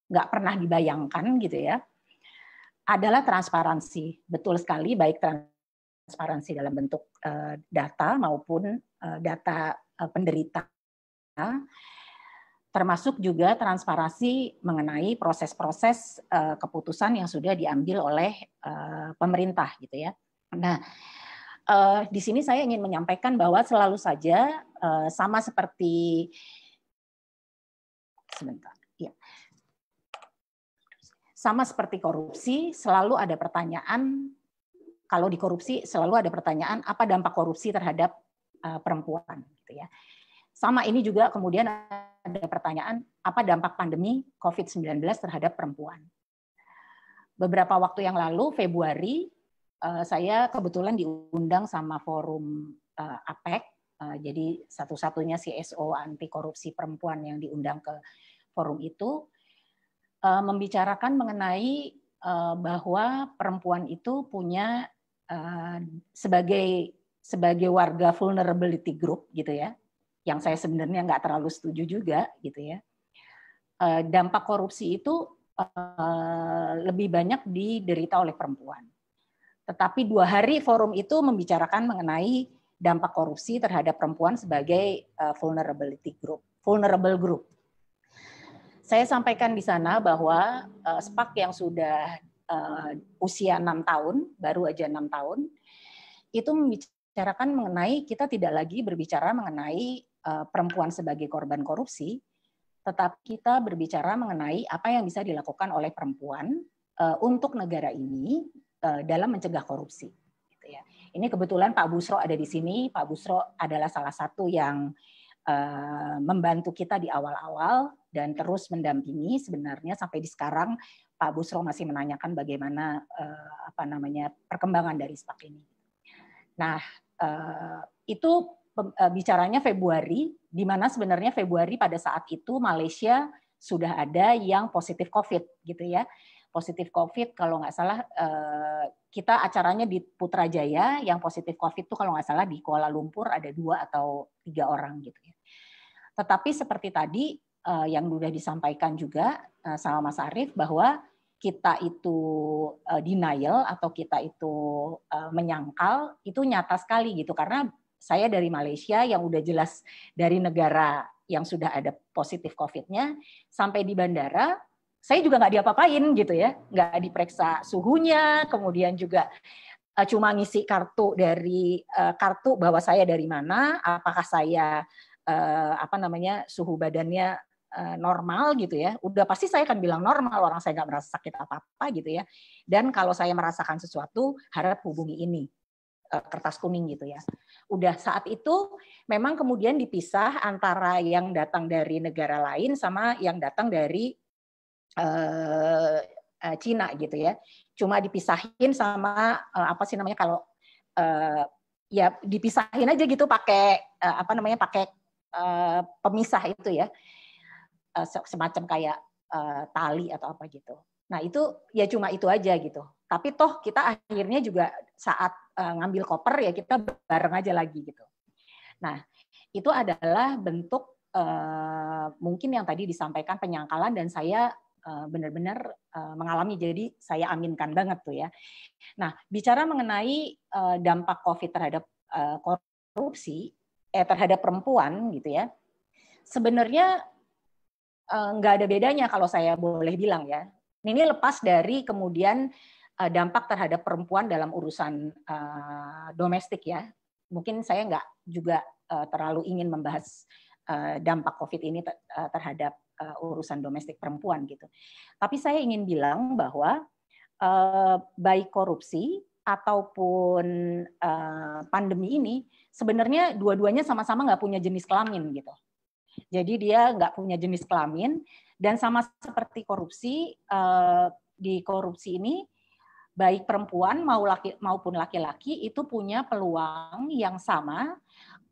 nggak uh, pernah dibayangkan gitu ya, adalah transparansi. Betul sekali, baik transparansi dalam bentuk uh, data maupun uh, data Eh, penderita termasuk juga transparansi mengenai proses-proses eh, keputusan yang sudah diambil oleh eh, pemerintah gitu ya. Nah, di sini saya ingin menyampaikan bahwa selalu saja sama seperti sebentar, iya. Sama seperti korupsi, selalu ada pertanyaan kalau di korupsi selalu ada pertanyaan apa dampak korupsi terhadap perempuan gitu ya. Sama ini juga kemudian ada pertanyaan apa dampak pandemi COVID-19 terhadap perempuan. Beberapa waktu yang lalu Februari eh, saya kebetulan diundang sama forum eh, APEC eh, jadi satu-satunya CSO anti korupsi perempuan yang diundang ke forum itu membicarakan mengenai bahwa perempuan itu punya sebagai sebagai warga vulnerability group gitu ya, yang saya sebenarnya nggak terlalu setuju juga gitu ya. Eh, dampak korupsi itu eh, lebih banyak diderita oleh perempuan. Tetapi dua hari forum itu membicarakan mengenai dampak korupsi terhadap perempuan sebagai eh, vulnerability group, vulnerable group. Saya sampaikan di sana bahwa SPAK yang sudah usia enam tahun, baru aja enam tahun, itu bicarakan mengenai kita tidak lagi berbicara mengenai eh, perempuan sebagai korban korupsi, tetap kita berbicara mengenai apa yang bisa dilakukan oleh perempuan eh, untuk negara ini eh, dalam mencegah korupsi. Gitu ya. Ini kebetulan Pak Busro ada di sini. Pak Busro adalah salah satu yang membantu kita di awal-awal dan terus mendampingi sebenarnya sampai di sekarang Pak Busro masih menanyakan bagaimana apa namanya perkembangan dari SPAK ini. Nah, Eh, itu eh, bicaranya Februari, di mana sebenarnya Februari pada saat itu Malaysia sudah ada yang positif COVID gitu ya. Positif COVID kalau nggak salah eh, kita acaranya di Putrajaya, yang positif COVID itu kalau nggak salah di Kuala Lumpur ada dua atau tiga orang gitu ya. Tetapi seperti tadi yang sudah disampaikan juga sama Mas Arief bahwa kita itu uh, denial atau kita itu uh, menyangkal itu nyata sekali gitu karena saya dari Malaysia yang udah jelas dari negara yang sudah ada positif COVID-nya sampai di bandara saya juga nggak diapa-apain gitu ya nggak diperiksa suhunya kemudian juga uh, cuma ngisi kartu dari uh, kartu bahwa saya dari mana apakah saya uh, apa namanya suhu badannya Eh, normal gitu ya, udah pasti saya akan bilang normal orang saya nggak merasa sakit apa-apa gitu ya. Dan kalau saya merasakan sesuatu, harap hubungi ini eh, kertas kuning gitu ya. Udah saat itu memang kemudian dipisah antara yang datang dari negara lain sama yang datang dari uh, Cina gitu ya. Cuma dipisahin sama uh, apa sih namanya kalau uh, ya dipisahin aja gitu pakai uh, apa namanya pakai pemisah itu ya. Eh, semacam kayak eh, tali atau apa gitu. Nah itu ya cuma itu aja gitu. Tapi toh kita akhirnya juga saat eh, ngambil koper ya kita bareng aja lagi gitu. Nah itu adalah bentuk mungkin yang tadi disampaikan penyangkalan dan saya benar-benar mengalami jadi saya aminkan banget tuh ya. Nah bicara mengenai dampak COVID terhadap korupsi eh terhadap perempuan gitu ya. Sebenarnya Eh, nggak ada bedanya kalau saya boleh bilang ya. Ini lepas dari kemudian eh, dampak terhadap perempuan dalam urusan eh, domestik ya. Mungkin saya nggak juga terlalu ingin membahas dampak COVID ini terhadap urusan domestik perempuan gitu. Tapi saya ingin bilang bahwa baik korupsi ataupun pandemi ini sebenarnya dua-duanya sama-sama nggak punya jenis kelamin gitu jadi dia nggak punya jenis kelamin dan sama seperti korupsi eh, di korupsi ini baik perempuan mau laki maupun laki-laki itu punya peluang yang sama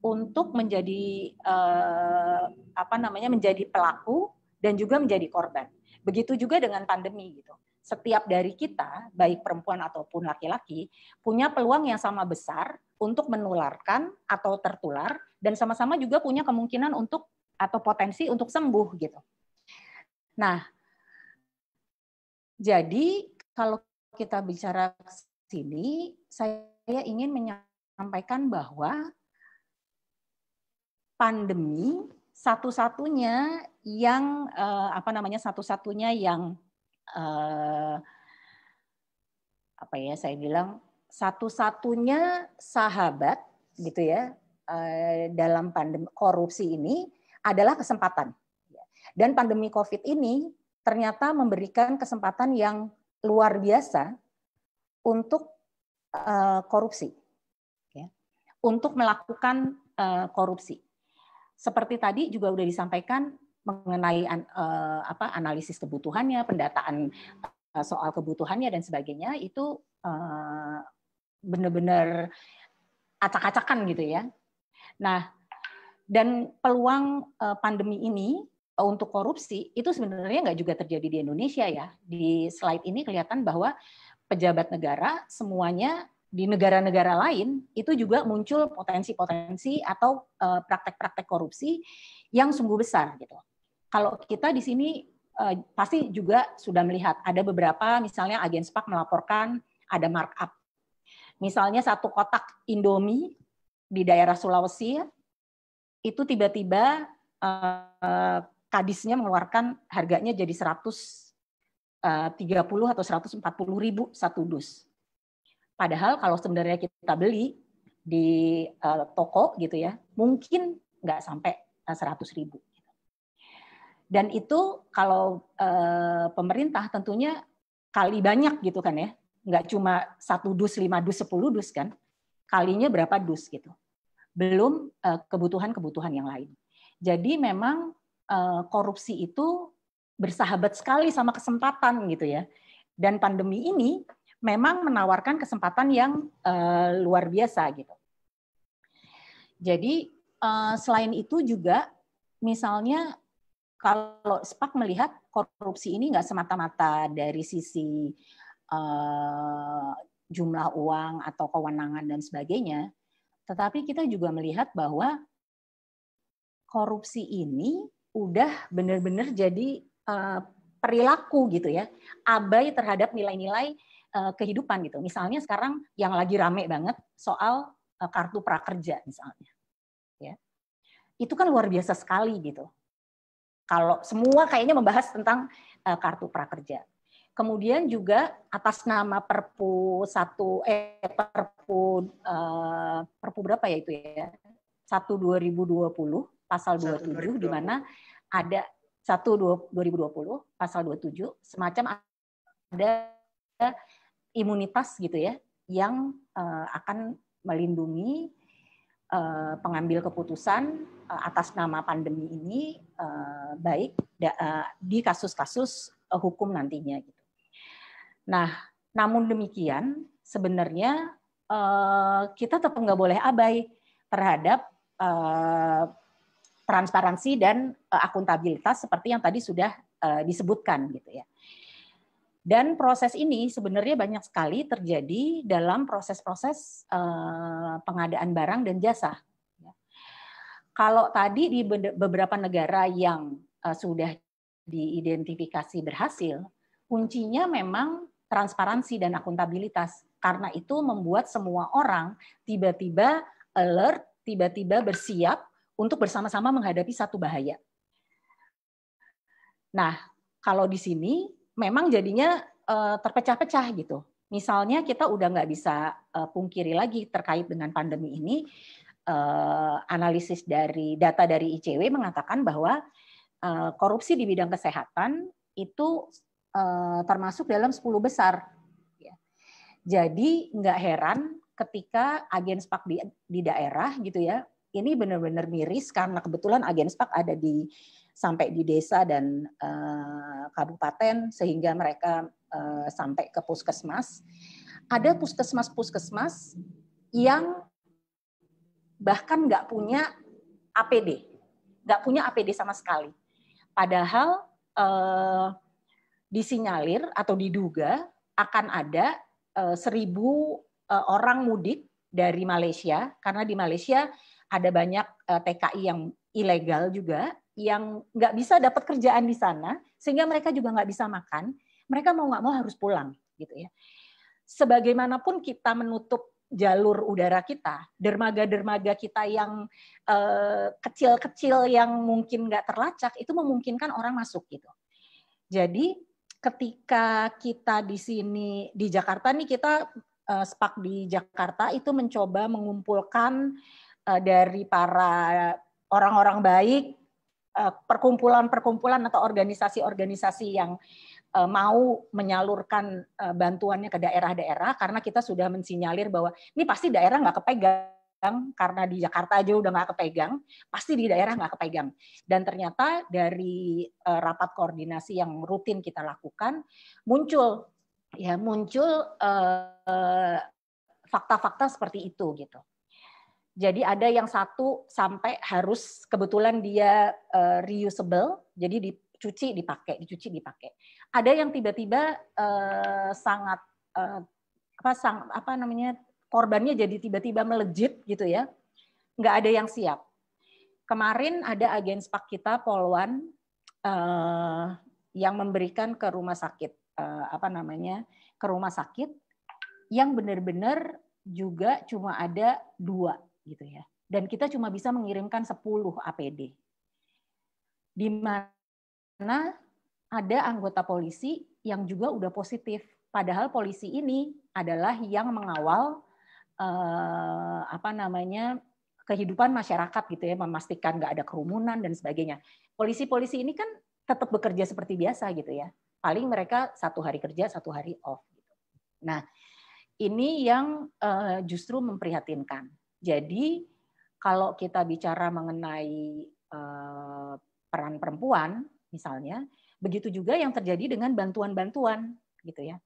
untuk menjadi eh, apa namanya menjadi pelaku dan juga menjadi korban. Begitu juga dengan pandemi gitu. Setiap dari kita, baik perempuan ataupun laki-laki, punya peluang yang sama besar untuk menularkan atau tertular dan sama-sama juga punya kemungkinan untuk atau potensi untuk sembuh gitu. Nah, jadi kalau kita bicara sini, saya ingin menyampaikan bahwa pandemi satu-satunya yang eh, apa namanya satu-satunya yang eh, apa ya saya bilang satu-satunya sahabat gitu ya eh, dalam pandemi korupsi ini adalah kesempatan. Dan pandemi COVID ini ternyata memberikan kesempatan yang luar biasa untuk eh, korupsi, ya. untuk melakukan eh, korupsi. Seperti tadi juga sudah disampaikan mengenai eh, apa analisis kebutuhannya, pendataan soal kebutuhannya dan sebagainya itu benar-benar acak-acakan gitu ya. Nah, dan peluang eh, pandemi ini eh, untuk korupsi itu sebenarnya nggak juga terjadi di Indonesia ya. Di slide ini kelihatan bahwa pejabat negara semuanya di negara-negara lain itu juga muncul potensi-potensi atau eh, praktek-praktek korupsi yang sungguh besar gitu. Kalau kita di sini pasti juga sudah melihat ada beberapa misalnya agen SPAK melaporkan ada markup. Misalnya satu kotak Indomie di daerah Sulawesi itu tiba-tiba uh, kadisnya mengeluarkan harganya jadi 130 eh, atau 140 ribu satu dus. Padahal kalau sebenarnya kita beli di uh, toko gitu ya, mungkin nggak sampai 100 ribu. Dan itu kalau uh, pemerintah tentunya kali banyak gitu kan ya, nggak cuma satu dus, lima dus, sepuluh dus kan, kalinya berapa dus gitu belum eh, kebutuhan-kebutuhan yang lain. Jadi memang eh, korupsi itu bersahabat sekali sama kesempatan gitu ya. Dan pandemi ini memang menawarkan kesempatan yang eh, luar biasa gitu. Jadi selain itu juga misalnya kalau SPAK melihat korupsi ini nggak semata-mata dari sisi jumlah uang atau kewenangan dan sebagainya, tetapi kita juga melihat bahwa korupsi ini udah benar-benar jadi eh, perilaku gitu ya, abai terhadap nilai-nilai eh, kehidupan gitu. Misalnya sekarang yang lagi rame banget soal eh, kartu prakerja misalnya. Ya. Itu kan luar biasa sekali gitu. Kalau semua kayaknya membahas tentang kartu prakerja. Kemudian juga atas nama Perpu satu eh Perpu uh, Perpu berapa ya itu ya? 1 2020 pasal 27 di mana ada 1 2020 pasal 27 semacam ada imunitas gitu ya yang uh, akan melindungi eh, pengambil keputusan atas nama pandemi ini baik di kasus-kasus hukum nantinya gitu. Nah, namun demikian sebenarnya eh, kita tetap nggak boleh abai terhadap eh, transparansi dan eh, akuntabilitas seperti yang tadi sudah disebutkan gitu ya. Dan proses ini sebenarnya banyak sekali terjadi dalam proses-proses pengadaan barang dan jasa. Kalau tadi di beberapa negara yang sudah diidentifikasi berhasil, kuncinya memang transparansi dan akuntabilitas. Karena itu membuat semua orang tiba-tiba alert, tiba-tiba bersiap untuk bersama-sama menghadapi satu bahaya. Nah, kalau di sini memang jadinya eh, terpecah-pecah gitu. Misalnya kita udah nggak bisa eh, pungkiri lagi terkait dengan pandemi ini, eh, analisis dari data dari ICW mengatakan bahwa korupsi di bidang kesehatan itu Eh, termasuk dalam 10 besar. Ya. Jadi nggak heran ketika agen spak di, di daerah gitu ya, ini benar-benar miris karena kebetulan agen spak ada di sampai di desa dan uh, kabupaten sehingga mereka uh, sampai ke puskesmas. Ada puskesmas-puskesmas yang bahkan nggak punya APD, nggak punya APD sama sekali. Padahal uh, disinyalir atau diduga akan ada eh, seribu eh, orang mudik dari Malaysia karena di Malaysia ada banyak eh, TKI yang ilegal juga yang nggak bisa dapat kerjaan di sana sehingga mereka juga nggak bisa makan mereka mau nggak mau harus pulang gitu ya sebagaimanapun kita menutup jalur udara kita dermaga-dermaga kita yang kecil-kecil yang mungkin nggak terlacak itu memungkinkan orang masuk gitu jadi ketika kita di sini di Jakarta nih kita uh, eh, spak di Jakarta itu mencoba mengumpulkan uh, dari para orang-orang baik eh, perkumpulan-perkumpulan atau organisasi-organisasi yang mau menyalurkan bantuannya ke daerah-daerah karena kita sudah mensinyalir bahwa ini pasti daerah nggak kepegang kepegang karena di Jakarta aja udah nggak kepegang, pasti di daerah nggak kepegang. Dan ternyata dari eh, rapat koordinasi yang rutin kita lakukan muncul ya muncul eh, fakta-fakta seperti itu gitu. Jadi ada yang satu sampai harus kebetulan dia uh, reusable, jadi dicuci dipakai, dicuci dipakai. Ada yang tiba-tiba uh, sangat uh, apa sang apa namanya korbannya jadi tiba-tiba melejit gitu ya, nggak ada yang siap. Kemarin ada agen spak kita Polwan eh, yang memberikan ke rumah sakit eh, apa namanya ke rumah sakit yang benar-benar juga cuma ada dua gitu ya. Dan kita cuma bisa mengirimkan 10 APD. Di mana ada anggota polisi yang juga udah positif. Padahal polisi ini adalah yang mengawal eh, apa namanya kehidupan masyarakat gitu ya, memastikan nggak ada kerumunan dan sebagainya. Polisi-polisi ini kan tetap bekerja seperti biasa gitu ya. Paling mereka satu hari kerja, satu hari off. Gitu. Nah, ini yang eh, justru memprihatinkan. Jadi kalau kita bicara mengenai eh, peran perempuan misalnya, begitu juga yang terjadi dengan bantuan-bantuan gitu ya.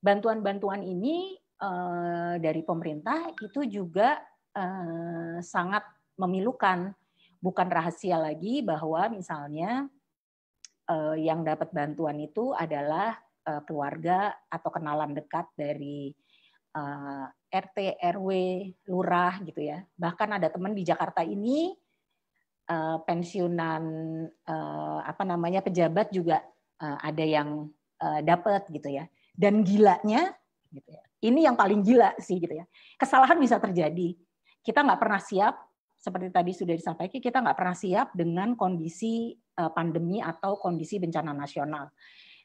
Bantuan-bantuan ini Eh, dari pemerintah itu juga eh, sangat memilukan. Bukan rahasia lagi bahwa misalnya eh, yang dapat bantuan itu adalah keluarga atau kenalan dekat dari RT, RW, lurah gitu ya. Bahkan ada teman di Jakarta ini pensiunan apa namanya pejabat juga ada yang dapat gitu ya. Dan gilanya gitu ya. Ini yang paling gila sih gitu ya. Kesalahan bisa terjadi. Kita nggak pernah siap, seperti tadi sudah disampaikan, kita nggak pernah siap dengan kondisi e, pandemi atau kondisi bencana nasional.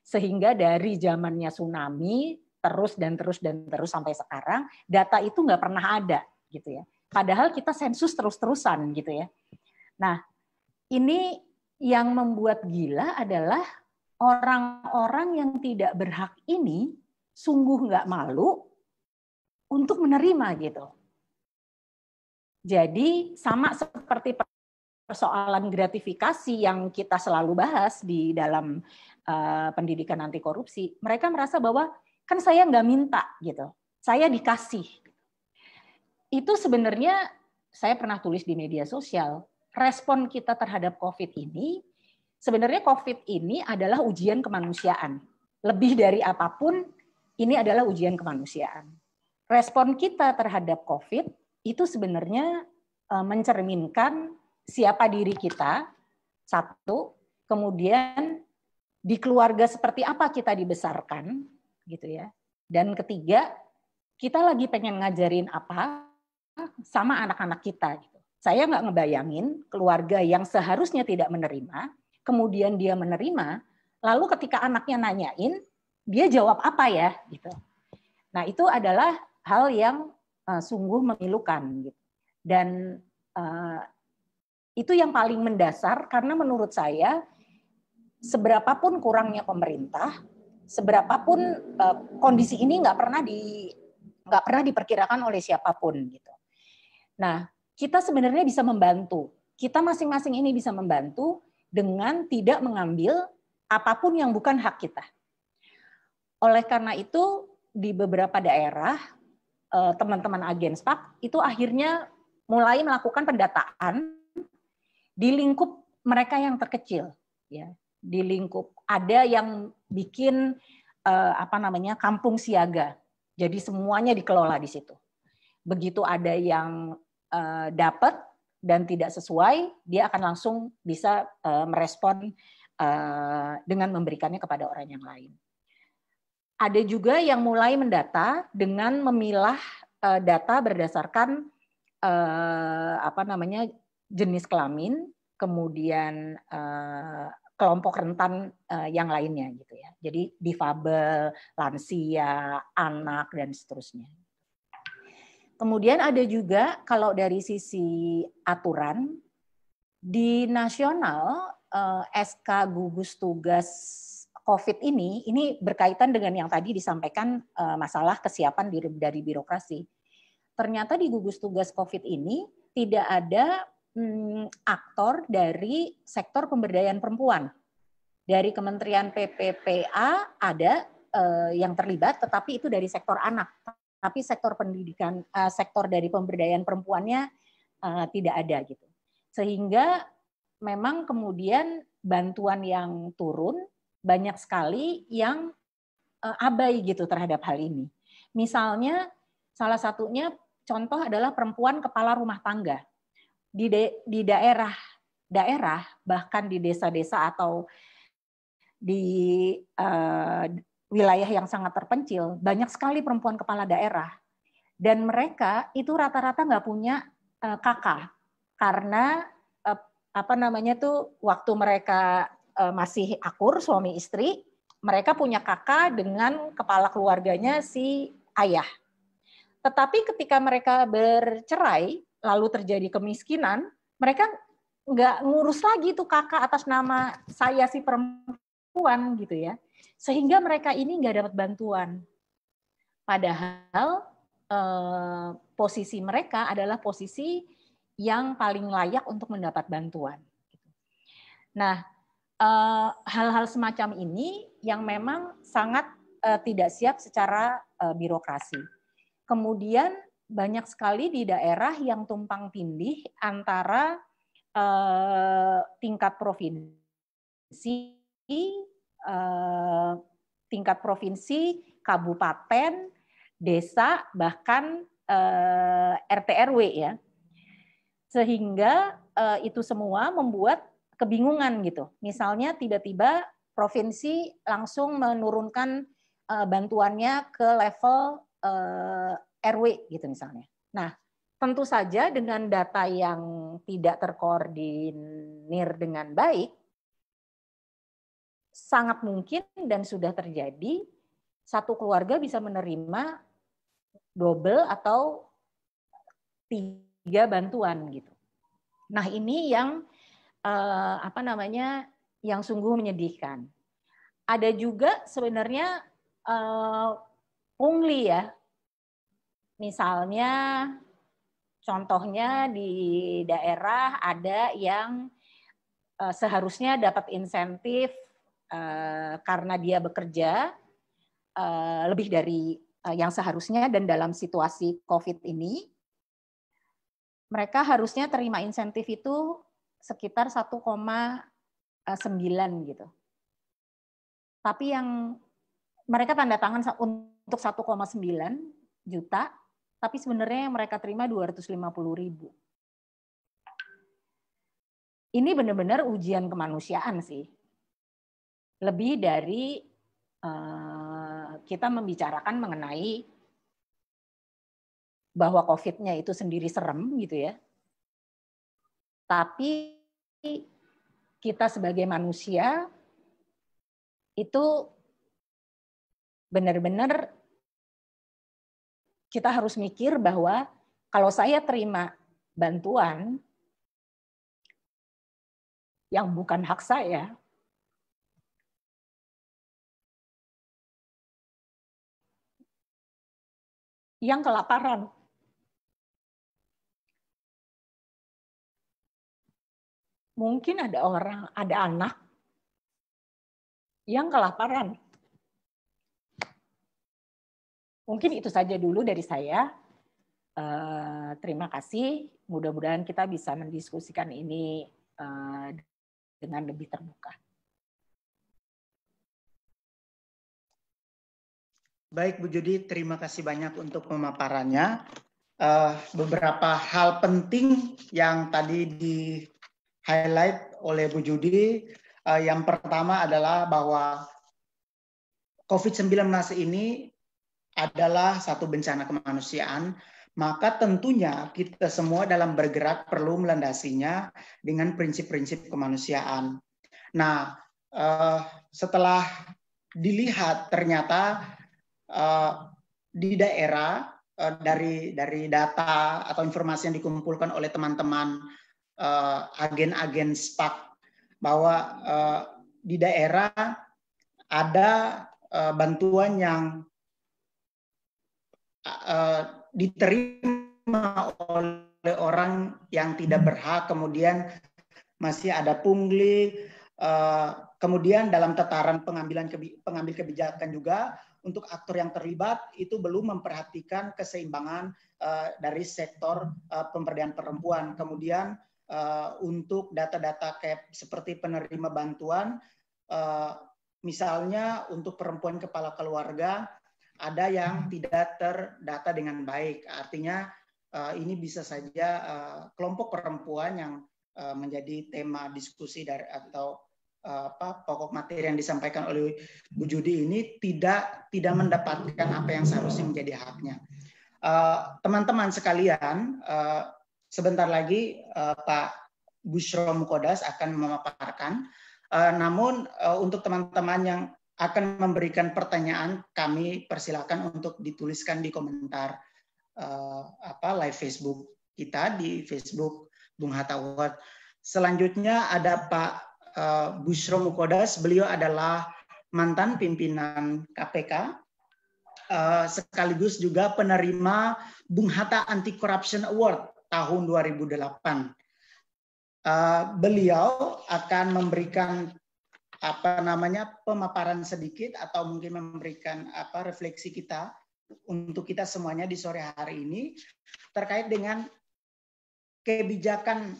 Sehingga dari zamannya tsunami terus dan terus dan terus sampai sekarang data itu nggak pernah ada gitu ya. Padahal kita sensus terus-terusan gitu ya. Nah, ini yang membuat gila adalah orang-orang yang tidak berhak ini sungguh nggak malu untuk menerima gitu. Jadi sama seperti persoalan gratifikasi yang kita selalu bahas di dalam uh, pendidikan anti korupsi, mereka merasa bahwa kan saya nggak minta gitu, saya dikasih. Itu sebenarnya saya pernah tulis di media sosial, respon kita terhadap COVID ini, sebenarnya COVID ini adalah ujian kemanusiaan. Lebih dari apapun, ini adalah ujian kemanusiaan. Respon kita terhadap COVID itu sebenarnya e, mencerminkan siapa diri kita, satu, kemudian di keluarga seperti apa kita dibesarkan, gitu ya. Dan ketiga, kita lagi pengen ngajarin apa sama anak-anak kita. Gitu. Saya nggak ngebayangin keluarga yang seharusnya tidak menerima, kemudian dia menerima, lalu ketika anaknya nanyain, dia jawab apa ya gitu. Nah itu adalah hal yang uh, sungguh memilukan gitu. Dan uh, itu yang paling mendasar karena menurut saya seberapapun kurangnya pemerintah, seberapapun uh, kondisi ini nggak pernah di nggak pernah diperkirakan oleh siapapun gitu. Nah kita sebenarnya bisa membantu. Kita masing-masing ini bisa membantu dengan tidak mengambil apapun yang bukan hak kita. Oleh karena itu di beberapa daerah eh, teman-teman agen SPAP itu akhirnya mulai melakukan pendataan di lingkup mereka yang terkecil ya di lingkup ada yang bikin eh, apa namanya kampung siaga jadi semuanya dikelola di situ begitu ada yang eh, dapat dan tidak sesuai dia akan langsung bisa merespon dengan memberikannya kepada orang yang lain ada juga yang mulai mendata dengan memilah eh, data berdasarkan eh, apa namanya jenis kelamin, kemudian eh, kelompok rentan yang lainnya gitu ya. Jadi difabel, lansia, anak dan seterusnya. Kemudian ada juga kalau dari sisi aturan di nasional SK gugus tugas COVID ini, ini berkaitan dengan yang tadi disampaikan eh, masalah kesiapan dari birokrasi. Ternyata di gugus tugas COVID ini tidak ada mm, aktor dari sektor pemberdayaan perempuan. Dari Kementerian PPPA ada eh, yang terlibat, tetapi itu dari sektor anak. Tapi sektor pendidikan, eh, sektor dari pemberdayaan perempuannya tidak ada gitu. Sehingga memang kemudian bantuan yang turun banyak sekali yang eh, abai gitu terhadap hal ini. Misalnya salah satunya contoh adalah perempuan kepala rumah tangga di de, di daerah daerah bahkan di desa-desa atau di uh, wilayah yang sangat terpencil banyak sekali perempuan kepala daerah dan mereka itu rata-rata nggak punya uh, kakak karena uh, apa namanya tuh waktu mereka Eh, masih akur suami istri, mereka punya kakak dengan kepala keluarganya si ayah. Tetapi ketika mereka bercerai, lalu terjadi kemiskinan, mereka nggak ngurus lagi tuh kakak atas nama saya si perempuan gitu ya. Sehingga mereka ini nggak dapat bantuan. Padahal eh, posisi mereka adalah posisi yang paling layak untuk mendapat bantuan. Nah, Eh, hal-hal uh, semacam ini yang memang sangat uh, tidak siap secara uh, birokrasi. Kemudian banyak sekali di daerah yang tumpang tindih antara uh, tingkat provinsi, uh, tingkat provinsi, kabupaten, desa, bahkan uh, RT RW ya, sehingga uh, itu semua membuat kebingungan gitu. Misalnya tiba-tiba provinsi langsung menurunkan eh, bantuannya ke level eh, RW gitu misalnya. Nah, tentu saja dengan data yang tidak terkoordinir dengan baik sangat mungkin dan sudah terjadi satu keluarga bisa menerima double atau tiga bantuan gitu. Nah, ini yang uh, apa namanya yang sungguh menyedihkan. Ada juga sebenarnya uh, eh, pungli ya. Misalnya contohnya di daerah ada yang uh, seharusnya dapat insentif uh, karena dia bekerja uh, lebih dari uh, yang seharusnya dan dalam situasi COVID ini mereka harusnya terima insentif itu sekitar 1,9 eh, gitu. Tapi yang mereka tanda tangan untuk 1,9 juta, tapi sebenarnya yang mereka terima 250 ribu. Ini benar-benar ujian kemanusiaan sih. Lebih dari uh, kita membicarakan mengenai bahwa COVID-nya itu sendiri serem gitu ya, tapi kita sebagai manusia itu benar-benar kita harus mikir bahwa kalau saya terima bantuan yang bukan hak saya, yang kelaparan mungkin ada orang, ada anak yang kelaparan. Mungkin itu saja dulu dari saya. Eh, terima kasih. Mudah-mudahan kita bisa mendiskusikan ini eh, dengan lebih terbuka. Baik Bu Judi, terima kasih banyak untuk pemaparannya. Eh, beberapa hal penting yang tadi di highlight oleh Bu Judi. Uh, yang pertama adalah bahwa COVID-19 ini adalah satu bencana kemanusiaan, maka tentunya kita semua dalam bergerak perlu melandasinya dengan prinsip-prinsip kemanusiaan. Nah, uh, setelah dilihat ternyata uh, di daerah dari dari data atau informasi yang dikumpulkan oleh teman-teman Eh, agen-agen SPAK bahwa uh, di daerah ada uh, bantuan yang uh, diterima oleh orang yang tidak hmm. berhak, kemudian masih ada pungli, uh, kemudian dalam tataran pengambilan pengambil kebijakan juga untuk aktor yang terlibat itu belum memperhatikan keseimbangan uh, dari sektor uh, pemberdayaan perempuan, kemudian uh, untuk data-data kayak seperti penerima bantuan, uh, misalnya untuk perempuan kepala keluarga ada yang hmm. tidak terdata dengan baik, artinya uh, ini bisa saja uh, kelompok perempuan yang uh, menjadi tema diskusi dari atau apa pokok materi yang disampaikan oleh Bu Judi ini tidak tidak mendapatkan apa yang seharusnya menjadi haknya. Teman-teman uh, sekalian, uh, Sebentar lagi uh, Pak Bushro Mukodas akan memaparkan. Uh, namun uh, untuk teman-teman yang akan memberikan pertanyaan, kami persilakan untuk dituliskan di komentar uh, apa live Facebook kita di Facebook Bung Hatta Award. Selanjutnya ada Pak uh, Bushro Mukodas, beliau adalah mantan pimpinan KPK uh, sekaligus juga penerima Bung Hatta Anti Corruption Award tahun 2008. Uh, eh, beliau akan memberikan apa namanya pemaparan sedikit atau mungkin memberikan apa refleksi kita untuk kita semuanya di sore hari ini terkait dengan kebijakan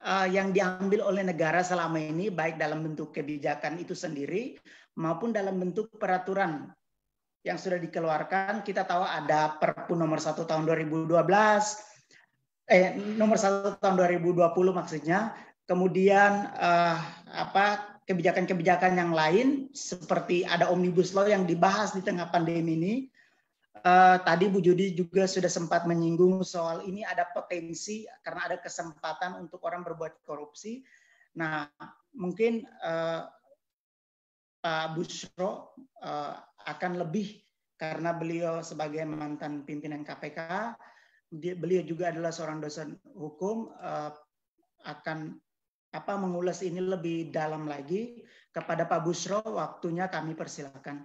uh, yang diambil oleh negara selama ini baik dalam bentuk kebijakan itu sendiri maupun dalam bentuk peraturan yang sudah dikeluarkan. Kita tahu ada Perpu nomor 1 tahun 2012, eh nomor 1 tahun 2020 maksudnya. Kemudian eh, apa kebijakan-kebijakan yang lain seperti ada omnibus law yang dibahas di tengah pandemi ini. eh, tadi Bu Judi juga sudah sempat menyinggung soal ini ada potensi karena ada kesempatan untuk orang berbuat korupsi. Nah, mungkin eh, Pak Busro uh, akan lebih karena beliau sebagai mantan pimpinan KPK, dia, beliau juga adalah seorang dosen hukum uh, akan apa mengulas ini lebih dalam lagi kepada Pak Busro waktunya kami persilakan.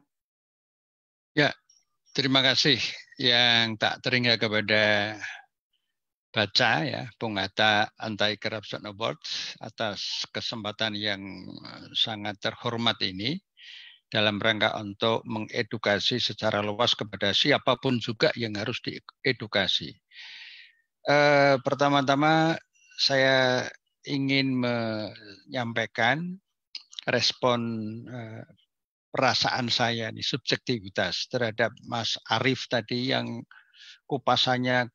Ya, terima kasih yang tak teringat kepada baca ya Bung Hatta Anti Corruption Awards atas kesempatan yang eh, sangat terhormat ini dalam rangka untuk mengedukasi secara luas kepada siapapun juga yang harus diedukasi. Eh, pertama-tama saya ingin menyampaikan respon eh, perasaan saya nih subjektivitas terhadap Mas Arif tadi yang kupasannya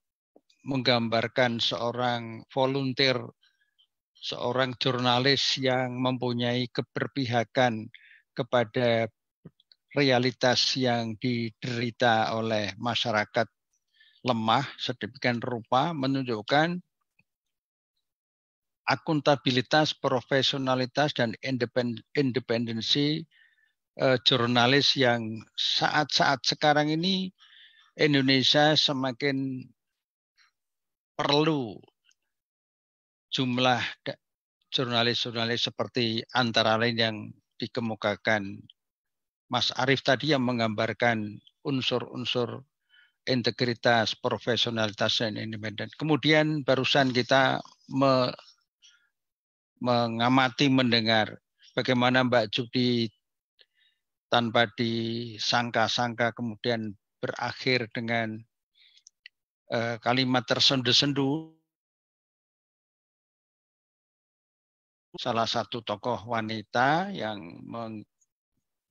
menggambarkan seorang volunteer seorang jurnalis yang mempunyai keberpihakan kepada realitas yang diderita oleh masyarakat lemah sedemikian rupa menunjukkan akuntabilitas, profesionalitas, dan independensi eh, jurnalis yang saat-saat sekarang ini Indonesia semakin perlu jumlah jurnalis-jurnalis seperti antara lain yang dikemukakan Mas Arief tadi yang menggambarkan unsur-unsur integritas, profesionalitas, dan independen. Kemudian barusan kita me, mengamati, mendengar bagaimana Mbak Judi tanpa disangka-sangka kemudian berakhir dengan eh, kalimat tersendu-sendu salah satu tokoh wanita yang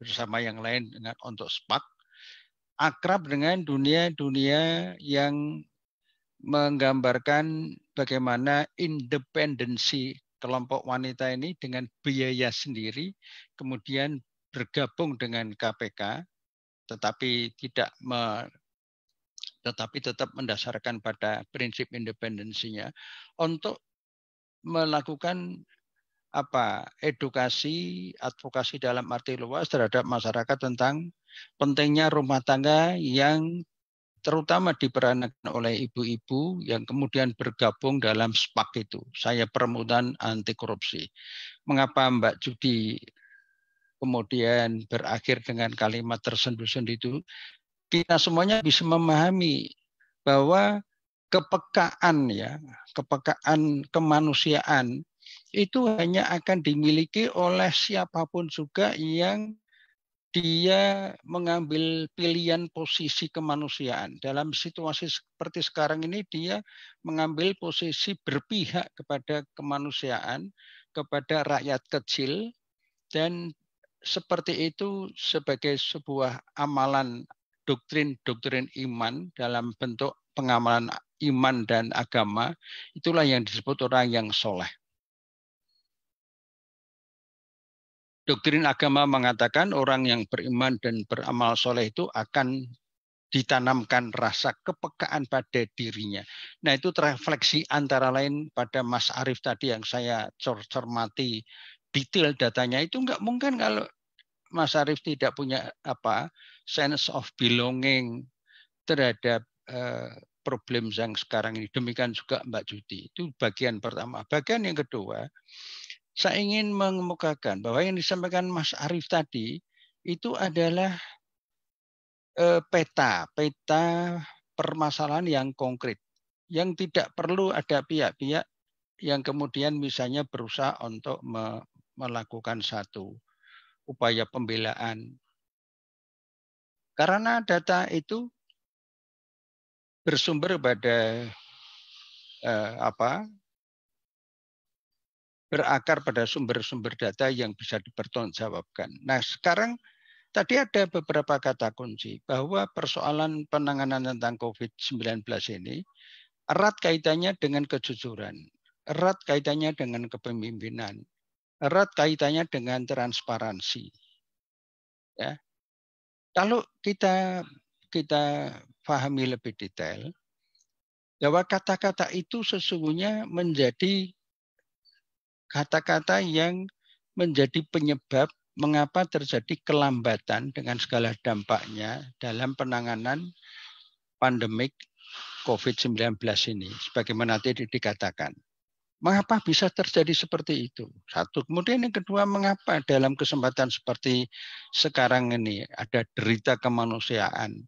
bersama yang lain dengan untuk SPAK akrab dengan dunia-dunia yang menggambarkan bagaimana independensi kelompok wanita ini dengan biaya sendiri kemudian bergabung dengan KPK tetapi tidak me, tetapi tetap mendasarkan pada prinsip independensinya untuk melakukan apa edukasi advokasi dalam arti luas terhadap masyarakat tentang pentingnya rumah tangga yang terutama diperankan oleh ibu-ibu yang kemudian bergabung dalam SPAK itu. Saya permutan anti korupsi. Mengapa Mbak Judi kemudian berakhir dengan kalimat tersendu-sendu itu? Kita semuanya bisa memahami bahwa kepekaan ya, kepekaan kemanusiaan itu hanya akan dimiliki oleh siapapun juga yang dia mengambil pilihan posisi kemanusiaan. Dalam situasi seperti sekarang ini dia mengambil posisi berpihak kepada kemanusiaan, kepada rakyat kecil dan seperti itu sebagai sebuah amalan doktrin-doktrin iman dalam bentuk pengamalan iman dan agama, itulah yang disebut orang yang soleh. doktrin agama mengatakan orang yang beriman dan beramal soleh itu akan ditanamkan rasa kepekaan pada dirinya. Nah itu terefleksi antara lain pada Mas Arief tadi yang saya cermati detail datanya itu nggak mungkin kalau Mas Arief tidak punya apa sense of belonging terhadap eh, problem yang sekarang ini. Demikian juga Mbak Juti. Itu bagian pertama. Bagian yang kedua, saya ingin mengemukakan bahwa yang disampaikan Mas Arif tadi itu adalah eh, peta, peta permasalahan yang konkret, yang tidak perlu ada pihak-pihak yang kemudian misalnya berusaha untuk melakukan satu upaya pembelaan. Karena data itu bersumber pada eh, apa berakar pada sumber-sumber data yang bisa dipertanggungjawabkan. Nah, sekarang tadi ada beberapa kata kunci bahwa persoalan penanganan tentang COVID-19 ini erat kaitannya dengan kejujuran, erat kaitannya dengan kepemimpinan, erat kaitannya dengan transparansi. Ya. Kalau kita kita pahami lebih detail bahwa kata-kata itu sesungguhnya menjadi kata-kata yang menjadi penyebab mengapa terjadi kelambatan dengan segala dampaknya dalam penanganan pandemik COVID-19 ini, sebagaimana tadi dikatakan. Mengapa bisa terjadi seperti itu? Satu. Kemudian yang kedua, mengapa dalam kesempatan seperti sekarang ini ada derita kemanusiaan?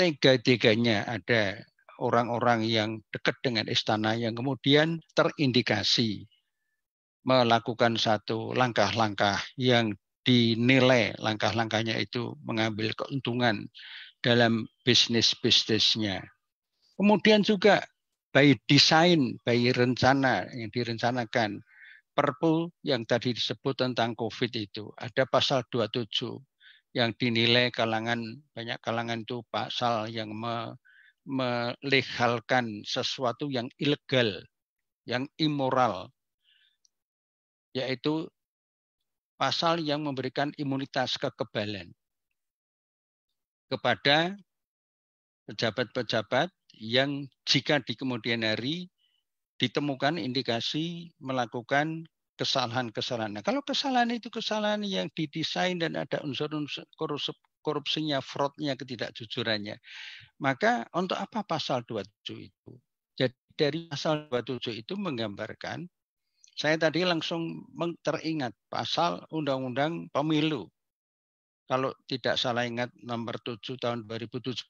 Tiga tiganya ada orang-orang yang dekat dengan istana yang kemudian terindikasi melakukan satu langkah-langkah yang dinilai langkah-langkahnya itu mengambil keuntungan dalam bisnis-bisnisnya. Kemudian juga by design, by rencana yang direncanakan. Perpu yang tadi disebut tentang COVID itu ada pasal 27 yang dinilai kalangan banyak kalangan itu pasal yang me, melegalkan sesuatu yang ilegal, yang immoral, yaitu pasal yang memberikan imunitas kekebalan kepada pejabat-pejabat yang jika di kemudian hari ditemukan indikasi melakukan kesalahan-kesalahan. Nah, kalau kesalahan itu kesalahan yang didesain dan ada unsur-unsur korupsinya, fraudnya, ketidakjujurannya, maka untuk apa pasal 27 itu? Jadi dari pasal 27 itu menggambarkan saya tadi langsung teringat pasal Undang-Undang Pemilu. Kalau tidak salah ingat nomor 7 tahun 2017,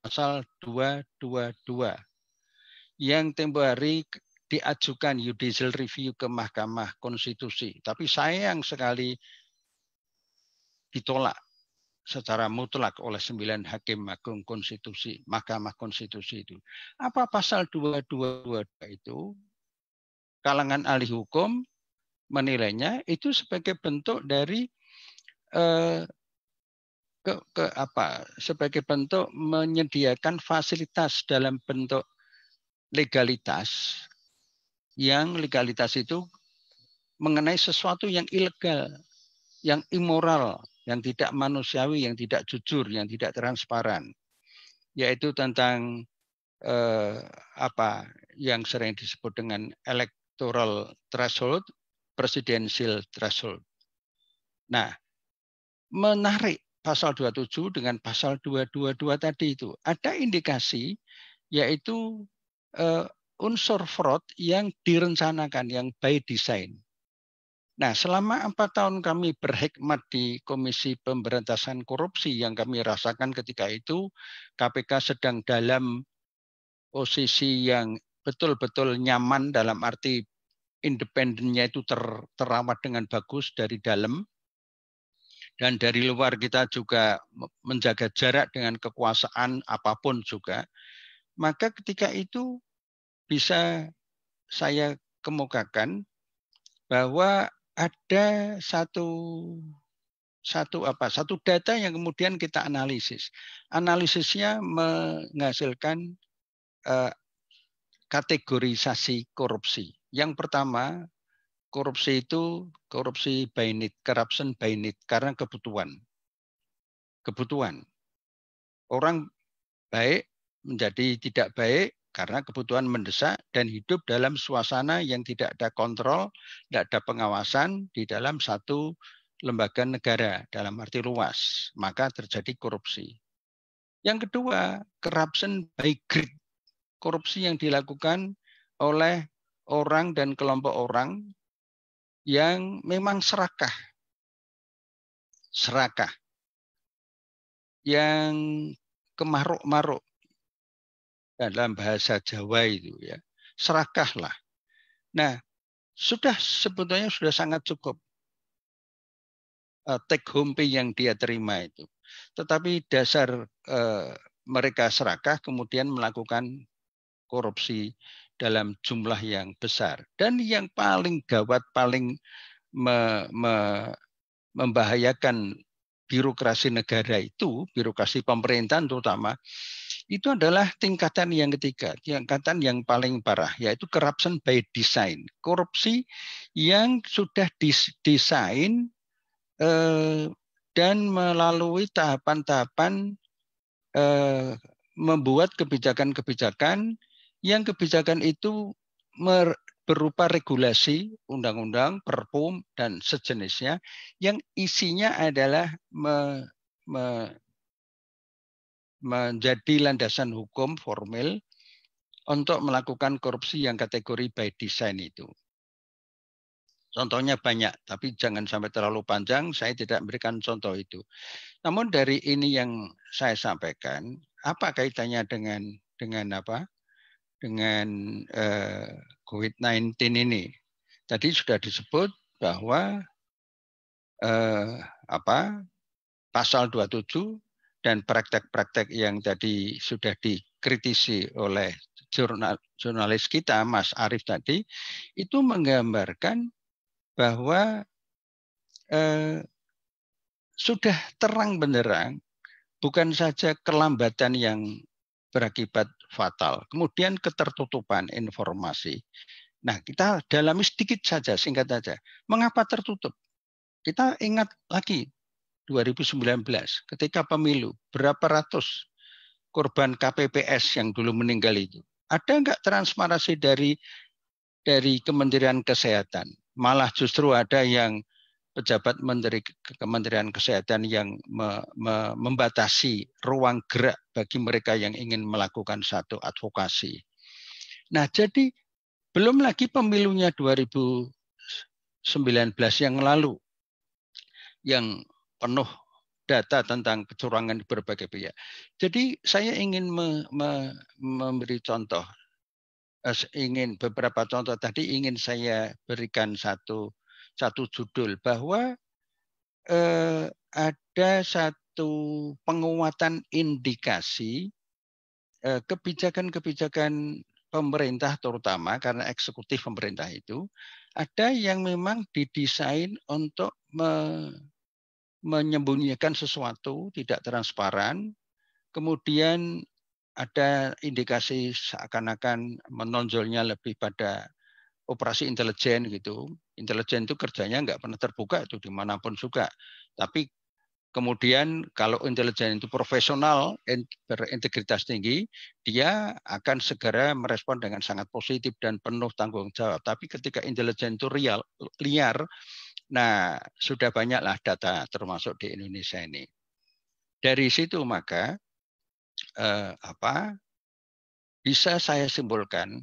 pasal 222 yang tempo hari diajukan judicial review ke Mahkamah Konstitusi. Tapi sayang sekali ditolak secara mutlak oleh sembilan hakim agung konstitusi, Mahkamah Konstitusi itu. Apa pasal 222 itu? kalangan ahli hukum menilainya itu sebagai bentuk dari eh, ke, ke apa sebagai bentuk menyediakan fasilitas dalam bentuk legalitas yang legalitas itu mengenai sesuatu yang ilegal, yang immoral, yang tidak manusiawi, yang tidak jujur, yang tidak transparan, yaitu tentang eh, apa yang sering disebut dengan elek electoral threshold, presidential threshold. Nah, menarik pasal 27 dengan pasal 222 tadi itu. Ada indikasi yaitu uh, unsur fraud yang direncanakan, yang by design. Nah, selama empat tahun kami berhikmat di Komisi Pemberantasan Korupsi yang kami rasakan ketika itu, KPK sedang dalam posisi yang betul-betul nyaman dalam arti independennya itu ter, terawat dengan bagus dari dalam dan dari luar kita juga menjaga jarak dengan kekuasaan apapun juga maka ketika itu bisa saya kemukakan bahwa ada satu satu apa satu data yang kemudian kita analisis analisisnya menghasilkan eh, kategorisasi korupsi. Yang pertama, korupsi itu korupsi by need, corruption by need karena kebutuhan. Kebutuhan. Orang baik menjadi tidak baik karena kebutuhan mendesak dan hidup dalam suasana yang tidak ada kontrol, tidak ada pengawasan di dalam satu lembaga negara dalam arti luas, maka terjadi korupsi. Yang kedua, corruption by greed korupsi yang dilakukan oleh orang dan kelompok orang yang memang serakah. Serakah. Yang kemaruk-maruk dalam bahasa Jawa itu ya. Serakahlah. Nah, sudah sebetulnya sudah sangat cukup eh, take home pay yang dia terima itu. Tetapi dasar eh, mereka serakah kemudian melakukan korupsi dalam jumlah yang besar. Dan yang paling gawat, paling me, me, membahayakan birokrasi negara itu, birokrasi pemerintahan terutama, itu adalah tingkatan yang ketiga, tingkatan yang paling parah, yaitu corruption by design. Korupsi yang sudah didesain eh, dan melalui tahapan-tahapan eh, membuat kebijakan-kebijakan yang kebijakan itu berupa regulasi, undang-undang, perpu dan sejenisnya yang isinya adalah me, me, menjadi landasan hukum formal untuk melakukan korupsi yang kategori by design itu. Contohnya banyak, tapi jangan sampai terlalu panjang, saya tidak memberikan contoh itu. Namun dari ini yang saya sampaikan, apa kaitannya dengan dengan apa? dengan eh, COVID-19 ini. Tadi sudah disebut bahwa eh, apa pasal 27 dan praktek-praktek yang tadi sudah dikritisi oleh jurnal, jurnalis kita Mas Arief tadi itu menggambarkan bahwa eh, sudah terang benderang bukan saja kelambatan yang berakibat fatal. Kemudian ketertutupan informasi. Nah, kita dalami sedikit saja, singkat saja. Mengapa tertutup? Kita ingat lagi 2019 ketika pemilu, berapa ratus korban KPPS yang dulu meninggal itu. Ada enggak transparansi dari dari Kementerian Kesehatan? Malah justru ada yang pejabat menteri Kementerian Kesehatan yang me, me, membatasi ruang gerak bagi mereka yang ingin melakukan satu advokasi. Nah, jadi belum lagi pemilunya 2019 yang lalu yang penuh data tentang kecurangan di berbagai pihak. Jadi saya ingin me, me, memberi contoh eh, ingin beberapa contoh tadi ingin saya berikan satu satu judul bahwa eh, ada satu penguatan indikasi kebijakan eh, kebijakan-kebijakan pemerintah terutama karena eksekutif pemerintah itu ada yang memang didesain untuk me menyembunyikan sesuatu tidak transparan kemudian ada indikasi seakan-akan menonjolnya lebih pada operasi intelijen gitu Intelijen itu kerjanya nggak pernah terbuka itu dimanapun juga. Tapi kemudian kalau intelijen itu profesional berintegritas tinggi, dia akan segera merespon dengan sangat positif dan penuh tanggung jawab. Tapi ketika intelijen itu real, liar, nah sudah banyaklah data termasuk di Indonesia ini. Dari situ maka eh, apa bisa saya simpulkan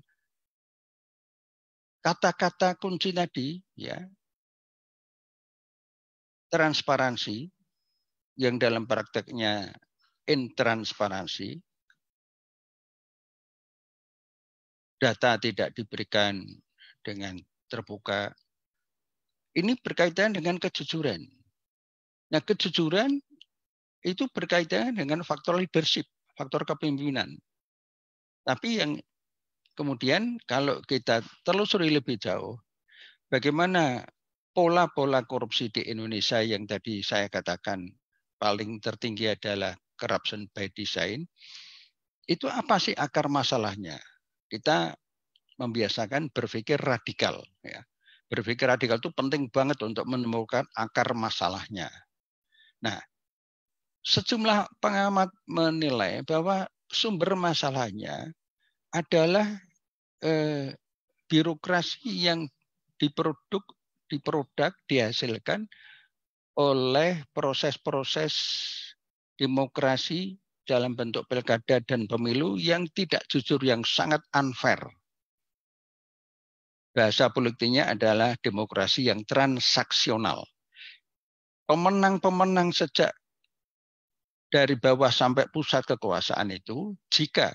kata-kata kunci tadi ya transparansi yang dalam prakteknya intransparansi data tidak diberikan dengan terbuka ini berkaitan dengan kejujuran nah kejujuran itu berkaitan dengan faktor leadership faktor kepemimpinan tapi yang Kemudian kalau kita telusuri lebih jauh, bagaimana pola-pola korupsi di Indonesia yang tadi saya katakan paling tertinggi adalah corruption by design, itu apa sih akar masalahnya? Kita membiasakan berpikir radikal. Ya. Berpikir radikal itu penting banget untuk menemukan akar masalahnya. Nah, sejumlah pengamat menilai bahwa sumber masalahnya adalah eh, birokrasi yang diproduk, diproduk, dihasilkan oleh proses-proses demokrasi dalam bentuk pilkada dan pemilu yang tidak jujur, yang sangat unfair. Bahasa politiknya adalah demokrasi yang transaksional. Pemenang-pemenang sejak dari bawah sampai pusat kekuasaan itu, jika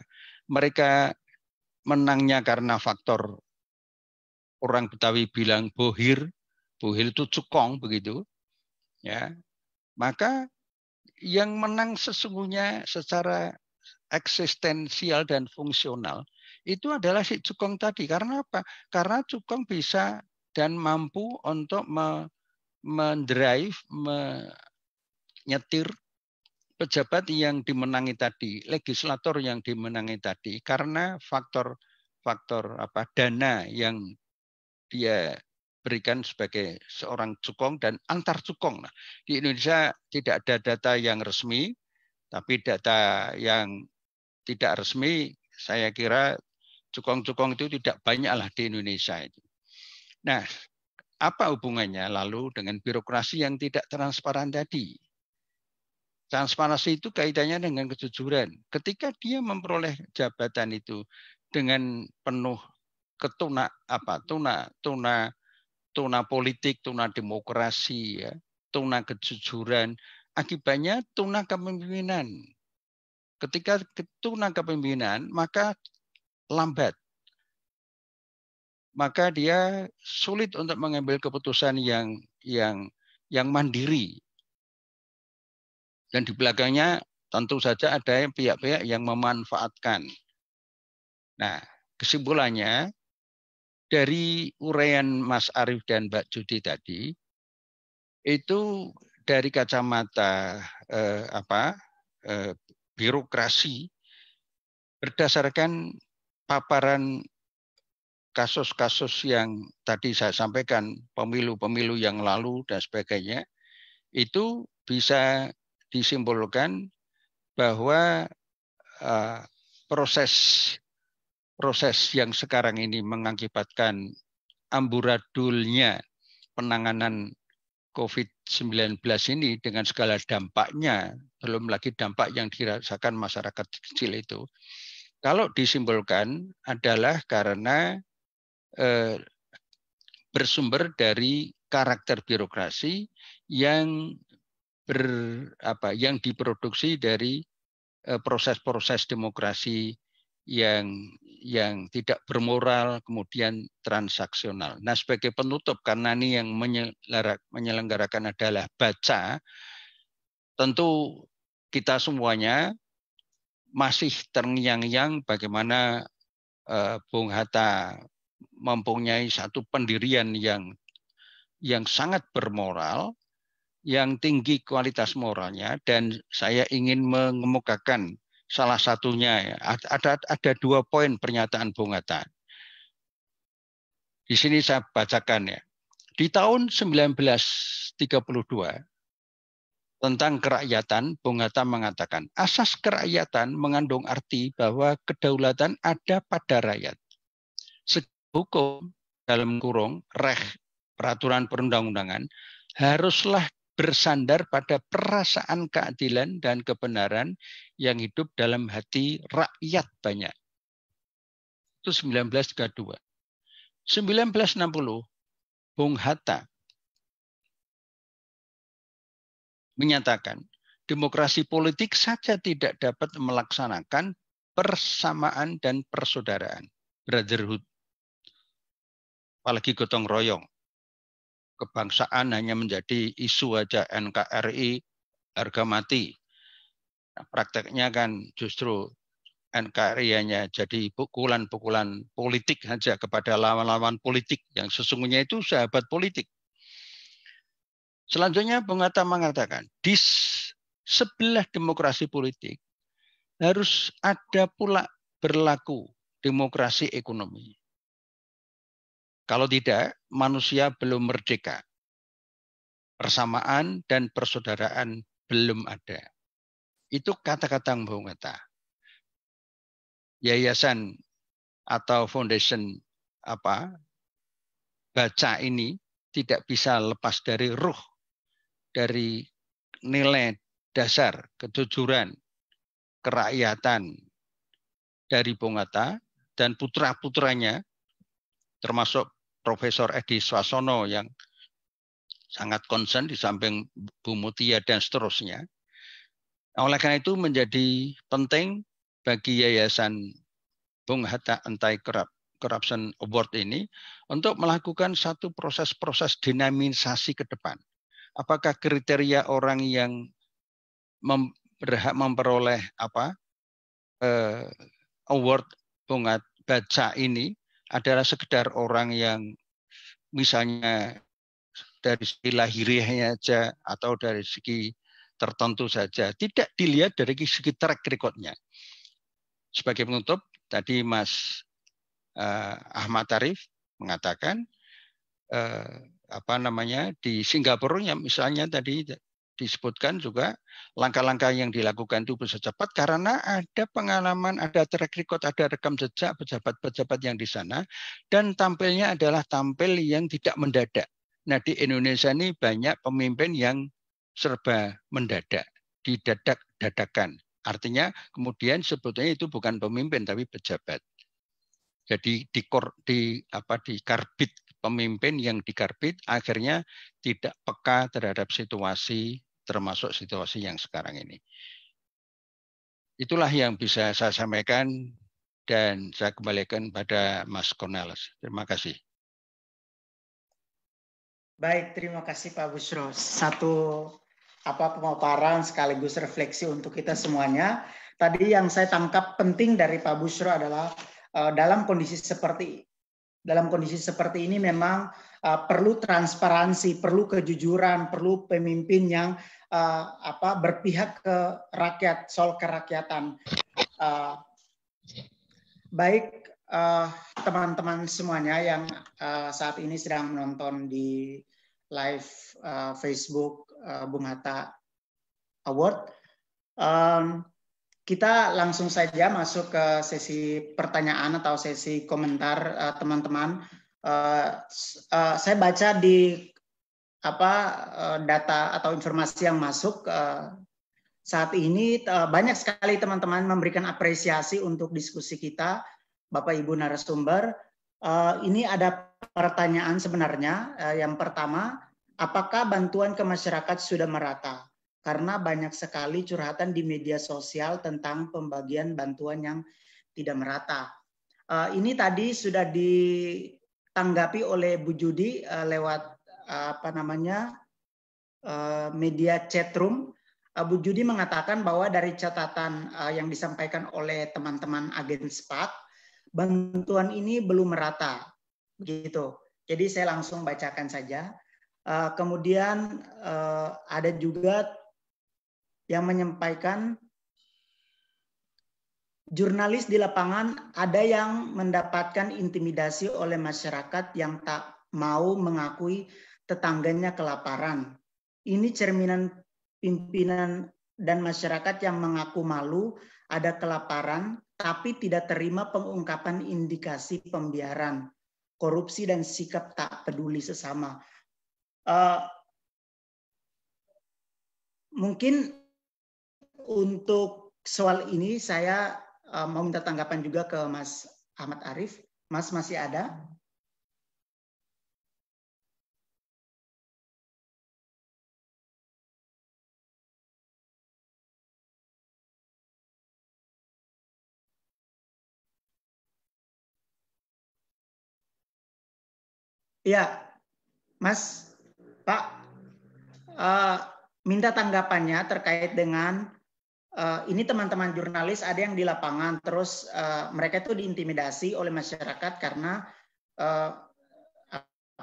mereka menangnya karena faktor orang Betawi bilang bohir, bohir itu cukong begitu, ya maka yang menang sesungguhnya secara eksistensial dan fungsional itu adalah si cukong tadi. Karena apa? Karena cukong bisa dan mampu untuk mendrive, menyetir pejabat yang dimenangi tadi, legislator yang dimenangi tadi karena faktor-faktor apa dana yang dia berikan sebagai seorang cukong dan antar cukong. Nah, di Indonesia tidak ada data yang resmi, tapi data yang tidak resmi saya kira cukong-cukong itu tidak banyaklah di Indonesia itu. Nah, apa hubungannya lalu dengan birokrasi yang tidak transparan tadi? Transparansi itu kaitannya dengan kejujuran. Ketika dia memperoleh jabatan itu dengan penuh ketuna apa tuna tuna tuna politik, tuna demokrasi, ya, tuna kejujuran, akibatnya tuna kepemimpinan. Ketika tuna kepemimpinan, maka lambat. Maka dia sulit untuk mengambil keputusan yang yang yang mandiri, dan di belakangnya tentu saja ada pihak-pihak yang memanfaatkan. Nah, kesimpulannya dari uraian Mas Arif dan Mbak Judi tadi itu dari kacamata eh, apa eh, birokrasi berdasarkan paparan kasus-kasus yang tadi saya sampaikan pemilu-pemilu yang lalu dan sebagainya itu bisa disimbolkan bahwa eh, proses proses yang sekarang ini mengakibatkan amburadulnya penanganan COVID-19 ini dengan segala dampaknya, belum lagi dampak yang dirasakan masyarakat kecil itu. Kalau disimbolkan adalah karena eh, bersumber dari karakter birokrasi yang ber apa yang diproduksi dari e, proses-proses demokrasi yang yang tidak bermoral kemudian transaksional. Nah sebagai penutup karena ini yang menyelenggarakan adalah baca, tentu kita semuanya masih terngiang-ngiang bagaimana e, Bung Hatta mempunyai satu pendirian yang yang sangat bermoral yang tinggi kualitas moralnya dan saya ingin mengemukakan salah satunya ya. ada ada dua poin pernyataan Bung Hatta. Di sini saya bacakan ya. Di tahun 1932 tentang kerakyatan, Bung Hatta mengatakan, asas kerakyatan mengandung arti bahwa kedaulatan ada pada rakyat. Sejak hukum dalam kurung, reh, peraturan perundang-undangan, haruslah bersandar pada perasaan keadilan dan kebenaran yang hidup dalam hati rakyat banyak. Itu 1932. 1960, Bung Hatta menyatakan, demokrasi politik saja tidak dapat melaksanakan persamaan dan persaudaraan, brotherhood, apalagi gotong royong kebangsaan hanya menjadi isu aja NKRI harga mati. Nah, prakteknya kan justru NKRI hanya jadi pukulan-pukulan politik saja kepada lawan-lawan politik yang sesungguhnya itu sahabat politik. Selanjutnya Bung Hatta mengatakan, di sebelah demokrasi politik harus ada pula berlaku demokrasi ekonomi. Kalau tidak, manusia belum merdeka. Persamaan dan persaudaraan belum ada. Itu kata-kata Mbah -kata. Yayasan atau foundation apa baca ini tidak bisa lepas dari ruh dari nilai dasar kejujuran kerakyatan dari Bongata dan putra-putranya termasuk Profesor Edi Swasono yang sangat konsen di samping Bu Mutia dan seterusnya. Oleh karena itu menjadi penting bagi Yayasan Bung Hatta Anti Corruption Award ini untuk melakukan satu proses-proses dinamisasi ke depan. Apakah kriteria orang yang mem berhak memperoleh apa eh, award bunga baca ini adalah sekedar orang yang misalnya dari segi lahiriahnya saja atau dari segi tertentu saja, tidak dilihat dari segi track recordnya. Sebagai penutup, tadi Mas uh, Ahmad Tarif mengatakan uh, apa namanya di Singapura misalnya tadi disebutkan juga langkah-langkah yang dilakukan itu bisa cepat karena ada pengalaman, ada track record, ada rekam jejak pejabat-pejabat yang di sana dan tampilnya adalah tampil yang tidak mendadak. Nah di Indonesia ini banyak pemimpin yang serba mendadak, didadak-dadakan. Artinya kemudian sebetulnya itu bukan pemimpin tapi pejabat. Jadi di, di apa di karbit pemimpin yang dikarbit akhirnya tidak peka terhadap situasi termasuk situasi yang sekarang ini. Itulah yang bisa saya sampaikan dan saya kembalikan pada Mas Cornelis. Terima kasih. Baik, terima kasih Pak Busro. Satu apa pemaparan sekaligus refleksi untuk kita semuanya. Tadi yang saya tangkap penting dari Pak Busro adalah uh, dalam kondisi seperti dalam kondisi seperti ini memang uh, perlu transparansi, perlu kejujuran, perlu pemimpin yang uh, apa berpihak ke rakyat soal kerakyatan uh, baik eh, teman-teman uh, semuanya yang uh, saat ini sedang menonton di live uh, Facebook uh, Bung Hatta Award um, kita langsung saja masuk ke sesi pertanyaan atau sesi komentar teman-teman uh, uh, uh, saya baca di apa eh, data atau informasi yang masuk eh, saat ini eh, banyak sekali teman-teman memberikan apresiasi untuk diskusi kita Bapak Ibu narasumber ini ada pertanyaan sebenarnya yang pertama apakah bantuan ke masyarakat sudah merata karena banyak sekali curhatan di media sosial tentang pembagian bantuan yang tidak merata ini tadi sudah ditanggapi oleh Bu Judi lewat apa namanya eh, media chatroom, eh, Bu Judi mengatakan bahwa dari catatan eh, yang disampaikan oleh teman-teman agen SPAK, bantuan ini belum merata, begitu. Jadi saya langsung bacakan saja. Kemudian ada juga yang menyampaikan jurnalis di lapangan ada yang mendapatkan intimidasi oleh masyarakat yang tak mau mengakui tetangganya kelaparan. Ini cerminan pimpinan dan masyarakat yang mengaku malu ada kelaparan tapi tidak terima pengungkapan indikasi pembiaran, korupsi dan sikap tak peduli sesama. Uh, mungkin untuk soal ini saya uh, mau minta tanggapan juga ke Mas Ahmad Arif. Mas masih ada? Ya, Mas, Pak, uh, minta tanggapannya terkait dengan uh, ini teman-teman jurnalis ada yang di lapangan, terus uh, mereka itu diintimidasi oleh masyarakat karena uh,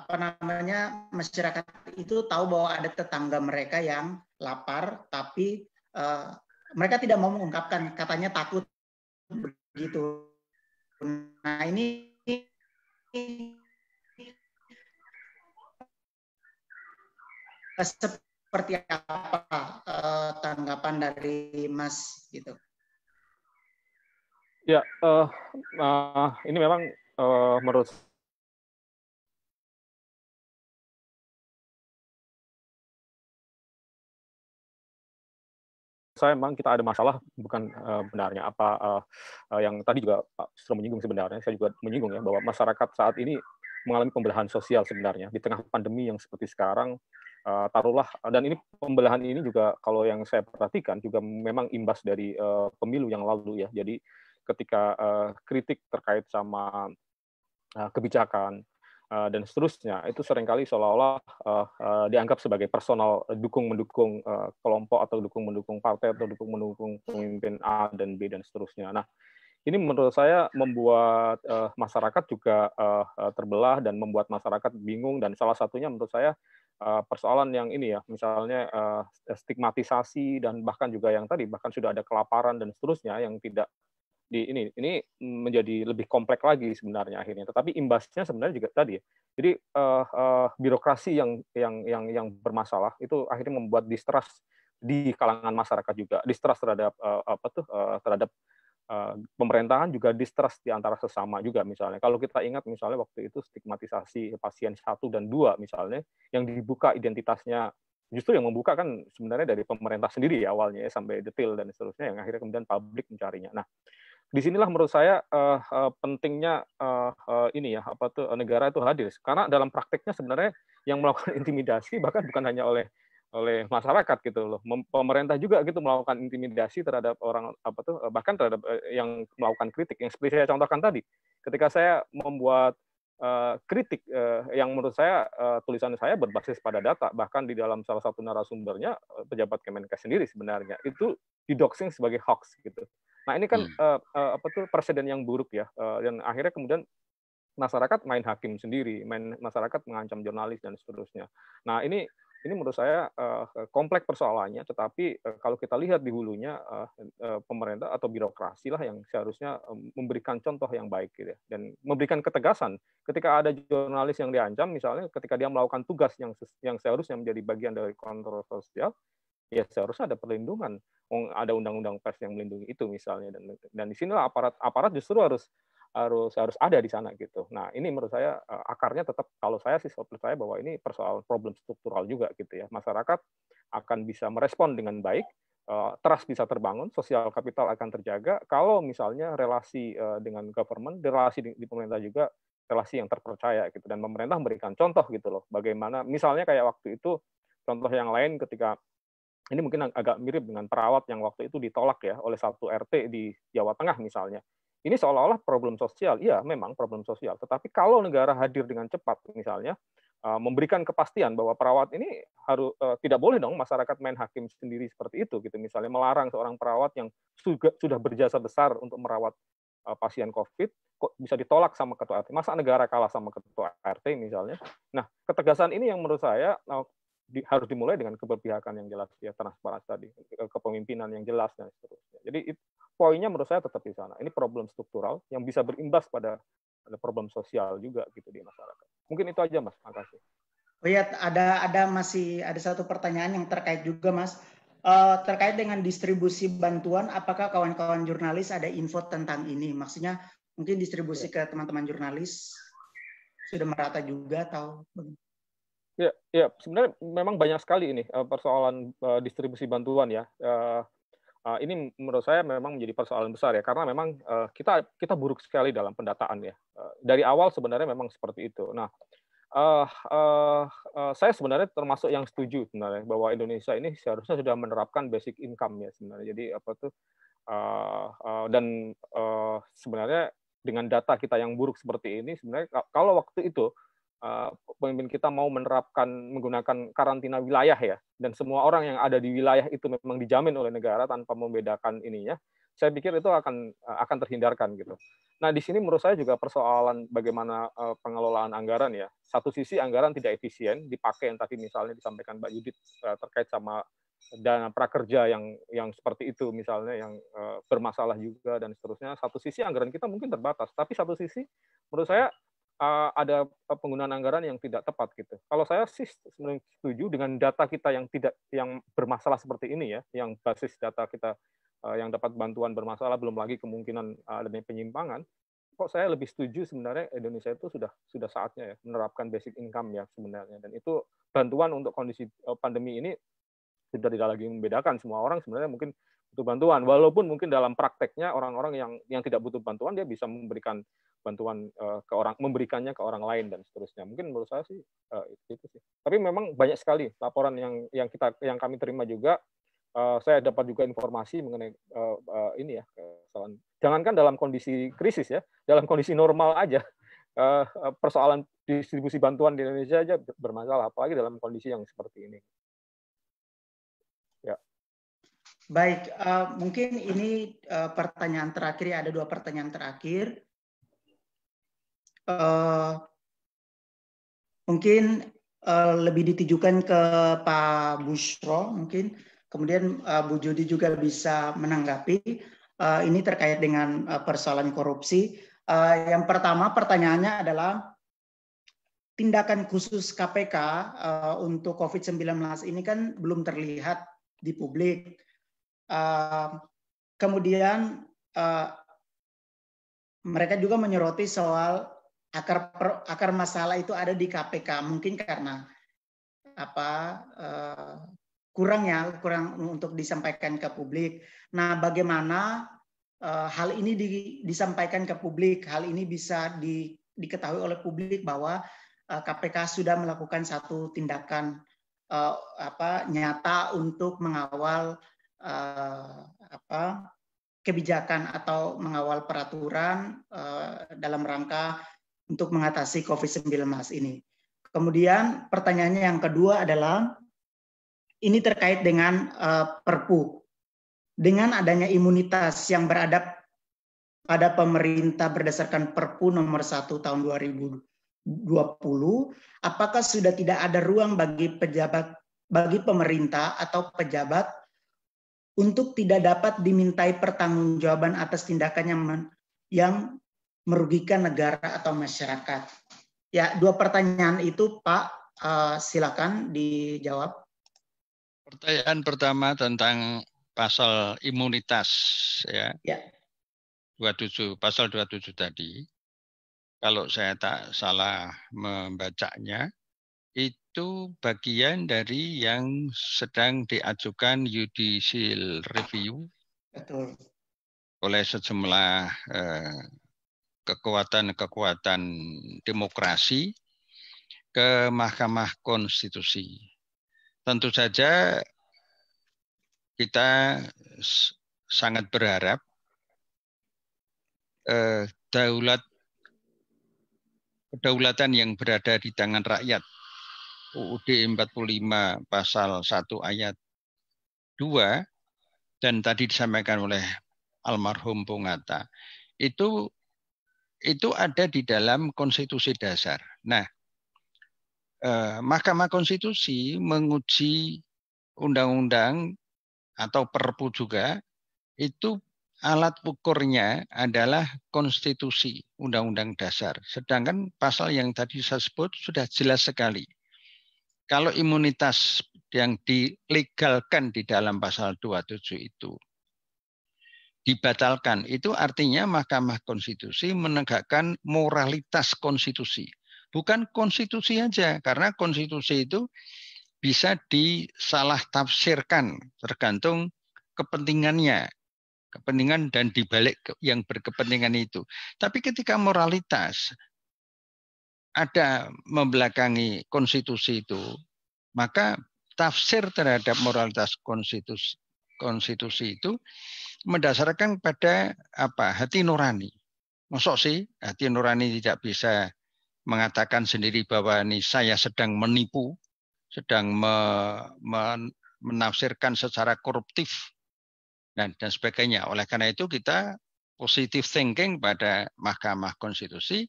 apa namanya masyarakat itu tahu bahwa ada tetangga mereka yang lapar, tapi uh, mereka tidak mau mengungkapkan, katanya takut begitu. Nah ini seperti apa uh, tanggapan dari Mas gitu? Ya, uh, uh, ini memang uh, menurut saya memang kita ada masalah bukan uh, benarnya apa uh, uh, yang tadi juga Pak Sutro menyinggung sebenarnya saya juga menyinggung ya bahwa masyarakat saat ini mengalami pembelahan sosial sebenarnya di tengah pandemi yang seperti sekarang uh, taruhlah eh, dan ini pembelahan ini juga kalau yang saya perhatikan juga memang imbas dari uh, pemilu yang lalu ya. Jadi ketika uh, kritik terkait sama uh, kebijakan uh, dan seterusnya itu seringkali seolah-olah uh, uh, dianggap sebagai personal dukung mendukung uh, kelompok atau dukung mendukung partai atau dukung mendukung pemimpin A dan B dan seterusnya. Nah ini menurut saya membuat uh, masyarakat juga uh, terbelah dan membuat masyarakat bingung dan salah satunya menurut saya Eh, persoalan yang ini ya, misalnya eh, stigmatisasi dan bahkan juga yang tadi bahkan sudah ada kelaparan dan seterusnya yang tidak di ini ini menjadi lebih kompleks lagi sebenarnya akhirnya. Tetapi imbasnya sebenarnya juga tadi. Ya. Jadi uh, uh, birokrasi yang yang yang yang bermasalah itu akhirnya membuat distrust di kalangan masyarakat juga, distrust terhadap uh, apa tuh uh, terhadap Eh, pemerintahan juga distrust di antara sesama juga misalnya. Kalau kita ingat misalnya waktu itu stigmatisasi pasien satu dan dua misalnya yang dibuka identitasnya justru yang membuka kan sebenarnya dari pemerintah sendiri ya awalnya ya, sampai detail dan seterusnya yang akhirnya kemudian publik mencarinya. Nah, disinilah menurut saya uh, uh, pentingnya uh, uh, ini ya apa tuh negara itu hadir karena dalam prakteknya sebenarnya yang melakukan intimidasi bahkan bukan hanya oleh oleh masyarakat gitu loh. Pemerintah juga gitu melakukan intimidasi terhadap orang apa tuh eh, bahkan terhadap eh, yang melakukan kritik yang seperti saya contohkan tadi. Ketika saya membuat uh, kritik uh, yang menurut saya uh, tulisan saya berbasis pada data bahkan di dalam salah satu narasumbernya pejabat Kemenkes sendiri sebenarnya itu didoxing sebagai hoax gitu. Nah, ini kan hmm. uh, uh, apa tuh presiden yang buruk ya uh, dan akhirnya kemudian masyarakat main hakim sendiri, main masyarakat mengancam jurnalis dan seterusnya. Nah, ini ini menurut saya uh, eh, eh, kompleks persoalannya, tetapi uh, kalau kita lihat di hulunya uh, uh, pemerintah atau birokrasi lah yang seharusnya memberikan contoh yang baik gitu ya, dan memberikan ketegasan ketika ada jurnalis yang diancam misalnya ketika dia melakukan tugas yang yang seharusnya menjadi bagian dari kontrol sosial ya seharusnya ada perlindungan ada undang-undang pers yang melindungi itu misalnya dan dan di sinilah aparat aparat justru harus harus harus ada di sana gitu. Nah ini menurut saya eh, akarnya tetap kalau saya sih percaya bahwa ini persoalan problem struktural juga gitu ya. Masyarakat akan bisa merespon dengan baik, eh, trust bisa terbangun, sosial kapital akan terjaga. Kalau misalnya relasi eh, dengan government, relasi di pemerintah juga relasi yang terpercaya gitu dan pemerintah memberikan contoh gitu loh bagaimana misalnya kayak waktu itu contoh yang lain ketika ini mungkin agak mirip dengan perawat yang waktu itu ditolak ya oleh satu RT di Jawa Tengah misalnya ini seolah-olah problem sosial. Iya, memang problem sosial. Tetapi kalau negara hadir dengan cepat, misalnya, eh, memberikan kepastian bahwa perawat ini harus eh, tidak boleh dong masyarakat main hakim sendiri seperti itu gitu misalnya melarang seorang perawat yang sudah sudah berjasa besar untuk merawat eh, pasien COVID kok bisa ditolak sama ketua RT masa negara kalah sama ketua RT misalnya nah ketegasan ini yang menurut saya di, harus dimulai dengan keberpihakan yang jelas ya transparansi tadi kepemimpinan yang jelas dan seterusnya jadi it, poinnya menurut saya tetap di sana ini problem struktural yang bisa berimbas pada ada problem sosial juga gitu di masyarakat mungkin itu aja mas makasih oh ya ada ada masih ada satu pertanyaan yang terkait juga mas uh, terkait dengan distribusi bantuan apakah kawan-kawan jurnalis ada info tentang ini maksudnya mungkin distribusi ya. ke teman-teman jurnalis sudah merata juga atau Ya, ya sebenarnya memang banyak sekali ini eh, persoalan eh, distribusi bantuan ya. Eh, ini menurut saya memang menjadi persoalan besar ya karena memang kita kita buruk sekali dalam pendataan ya. dari awal sebenarnya memang seperti itu. Nah, saya sebenarnya termasuk yang setuju sebenarnya bahwa Indonesia ini seharusnya sudah menerapkan basic income ya sebenarnya. Jadi apa tuh dan sebenarnya dengan data kita yang buruk seperti ini sebenarnya kalau waktu itu Eh, pemimpin kita mau menerapkan menggunakan karantina wilayah ya dan semua orang yang ada di wilayah itu memang dijamin oleh negara tanpa membedakan ininya saya pikir itu akan eh, akan terhindarkan gitu nah di sini menurut saya juga persoalan bagaimana eh, pengelolaan anggaran ya satu sisi anggaran tidak efisien dipakai yang tadi misalnya disampaikan Mbak Yudit terkait sama dana prakerja yang yang seperti itu misalnya yang bermasalah juga dan seterusnya satu sisi anggaran kita mungkin terbatas tapi satu sisi menurut saya Eh, ada eh, penggunaan anggaran yang tidak tepat gitu. Kalau saya sih setuju dengan data kita yang tidak yang bermasalah seperti ini ya, yang basis data kita eh, yang dapat bantuan bermasalah belum lagi kemungkinan uh, adanya penyimpangan. Kok saya lebih setuju sebenarnya Indonesia itu sudah sudah saatnya ya menerapkan basic income ya sebenarnya dan itu bantuan untuk kondisi pandemi ini sudah tidak lagi membedakan semua orang sebenarnya mungkin butuh bantuan. Walaupun mungkin dalam prakteknya orang-orang yang yang tidak butuh bantuan dia bisa memberikan bantuan uh, ke orang, memberikannya ke orang lain dan seterusnya. Mungkin menurut saya sih uh, itu sih. Tapi memang banyak sekali laporan yang yang kita yang kami terima juga. Uh, saya dapat juga informasi mengenai uh, uh, ini ya kesalahan. Jangankan dalam kondisi krisis ya, dalam kondisi normal aja uh, persoalan distribusi bantuan di Indonesia aja bermasalah, apalagi dalam kondisi yang seperti ini. Baik, uh, mungkin ini uh, pertanyaan terakhir ya, ada dua pertanyaan terakhir. Uh, mungkin uh, lebih ditujukan ke Pak Bushro, mungkin kemudian uh, Bu Judi juga bisa menanggapi. Uh, ini terkait dengan uh, persoalan korupsi. Uh, yang pertama pertanyaannya adalah tindakan khusus KPK uh, untuk COVID-19 ini kan belum terlihat di publik kemudian uh, mereka juga menyoroti soal akar per, akar masalah itu ada di KPK mungkin karena apa uh, eh, kurang kurang untuk disampaikan ke publik. Nah, bagaimana uh, hal ini di, disampaikan ke publik? Hal ini bisa di, diketahui oleh publik bahwa uh, KPK sudah melakukan satu tindakan uh, apa nyata untuk mengawal uh, apa kebijakan atau mengawal peraturan uh, dalam rangka untuk mengatasi COVID-19 ini. Kemudian pertanyaannya yang kedua adalah ini terkait dengan uh, Perpu. Dengan adanya imunitas yang berada pada pemerintah berdasarkan Perpu nomor 1 tahun 2020, apakah sudah tidak ada ruang bagi pejabat bagi pemerintah atau pejabat untuk tidak dapat dimintai pertanggungjawaban atas tindakan yang, merugikan negara atau masyarakat. Ya, dua pertanyaan itu Pak, eh, silakan dijawab. Pertanyaan pertama tentang pasal imunitas ya. ya. 27 pasal 27 tadi. Kalau saya tak salah membacanya, itu bagian dari yang sedang diajukan judicial review Betul. oleh sejumlah eh, kekuatan-kekuatan demokrasi ke Mahkamah Konstitusi. Tentu saja kita sangat berharap eh, daulat kedaulatan yang berada di tangan rakyat UUD 45 pasal 1 ayat 2 dan tadi disampaikan oleh almarhum Pungata itu itu ada di dalam konstitusi dasar. Nah, eh, Mahkamah Konstitusi menguji undang-undang atau Perpu juga itu alat ukurnya adalah konstitusi undang-undang dasar. Sedangkan pasal yang tadi saya sebut sudah jelas sekali kalau imunitas yang dilegalkan di dalam pasal 27 itu dibatalkan, itu artinya Mahkamah Konstitusi menegakkan moralitas konstitusi. Bukan konstitusi aja, karena konstitusi itu bisa disalah tafsirkan tergantung kepentingannya kepentingan dan dibalik yang berkepentingan itu. Tapi ketika moralitas ada membelakangi konstitusi itu, maka tafsir terhadap moralitas konstitusi, konstitusi itu mendasarkan pada apa hati nurani. Masuk sih hati nurani tidak bisa mengatakan sendiri bahwa ini saya sedang menipu, sedang me, me, menafsirkan secara koruptif dan dan sebagainya. Oleh karena itu kita positive thinking pada Mahkamah Konstitusi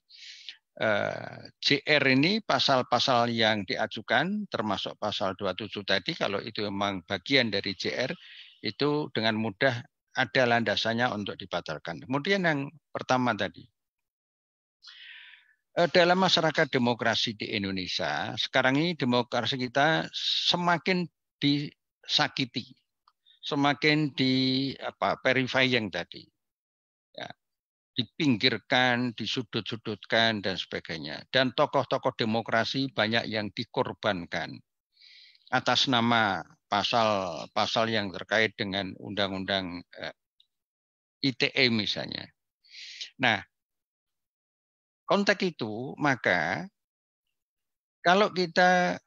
CR eh, ini pasal-pasal yang diajukan termasuk pasal 27 tadi kalau itu memang bagian dari CR itu dengan mudah ada landasannya untuk dibatalkan. Kemudian yang pertama tadi eh, dalam masyarakat demokrasi di Indonesia sekarang ini demokrasi kita semakin disakiti, semakin di apa verify yang tadi dipinggirkan, disudut-sudutkan, dan sebagainya. Dan tokoh-tokoh demokrasi banyak yang dikorbankan atas nama pasal-pasal yang terkait dengan undang-undang eh, ITE misalnya. Nah, konteks itu maka kalau kita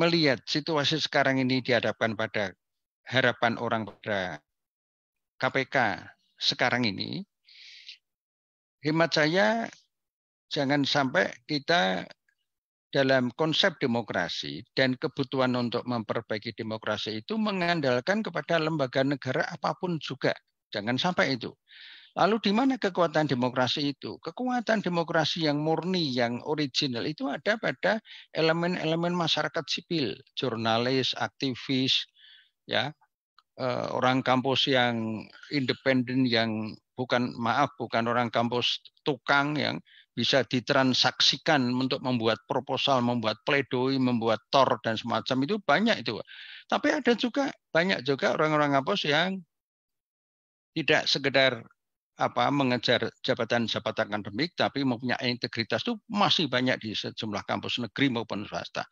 melihat situasi sekarang ini dihadapkan pada harapan orang pada KPK sekarang ini, hemat saya jangan sampai kita dalam konsep demokrasi dan kebutuhan untuk memperbaiki demokrasi itu mengandalkan kepada lembaga negara apapun juga. Jangan sampai itu. Lalu di mana kekuatan demokrasi itu? Kekuatan demokrasi yang murni, yang original itu ada pada elemen-elemen masyarakat sipil, jurnalis, aktivis, ya uh, orang kampus yang independen yang bukan maaf bukan orang kampus tukang yang bisa ditransaksikan untuk membuat proposal, membuat pledoi, membuat tor dan semacam itu banyak itu. Tapi ada juga banyak juga orang-orang kampus yang tidak sekedar apa mengejar jabatan-jabatan akademik tapi mempunyai integritas itu masih banyak di sejumlah kampus negeri maupun swasta.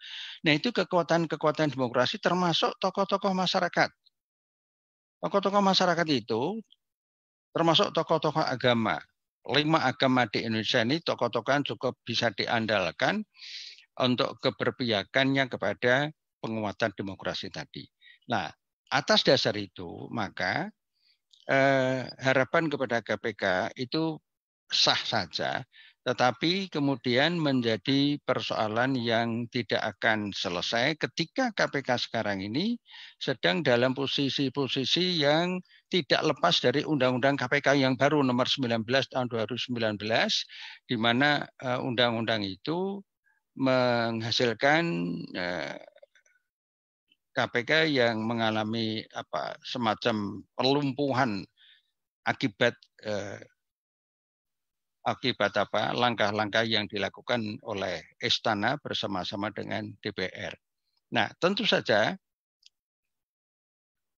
Nah, itu kekuatan-kekuatan demokrasi termasuk tokoh-tokoh masyarakat tokoh-tokoh masyarakat itu termasuk tokoh-tokoh agama. Lima agama di Indonesia ini tokoh-tokoh yang cukup bisa diandalkan untuk keberpihakannya kepada penguatan demokrasi tadi. Nah, atas dasar itu maka eh, harapan kepada KPK itu sah saja tetapi kemudian menjadi persoalan yang tidak akan selesai ketika KPK sekarang ini sedang dalam posisi-posisi yang tidak lepas dari Undang-Undang KPK yang baru nomor 19 tahun 2019 di mana eh, undang-undang itu menghasilkan KPK eh, yang mengalami apa semacam perlumpuhan akibat eh, akibat apa langkah-langkah yang dilakukan oleh istana bersama-sama dengan DPR. Nah, tentu saja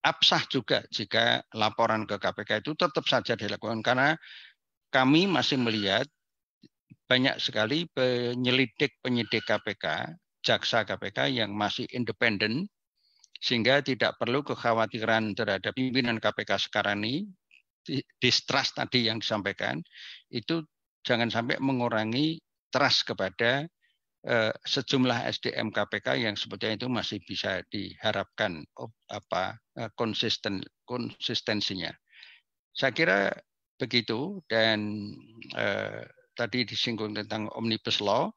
absah juga jika laporan ke KPK itu tetap saja dilakukan karena kami masih melihat banyak sekali penyelidik penyidik KPK, jaksa KPK yang masih independen sehingga tidak perlu kekhawatiran terhadap pimpinan KPK sekarang ini distrust tadi yang disampaikan itu jangan sampai mengurangi trust kepada eh, sejumlah SDM KPK yang sebetulnya itu masih bisa diharapkan apa eh, konsisten konsistensinya. Saya kira begitu dan eh, tadi disinggung tentang omnibus law.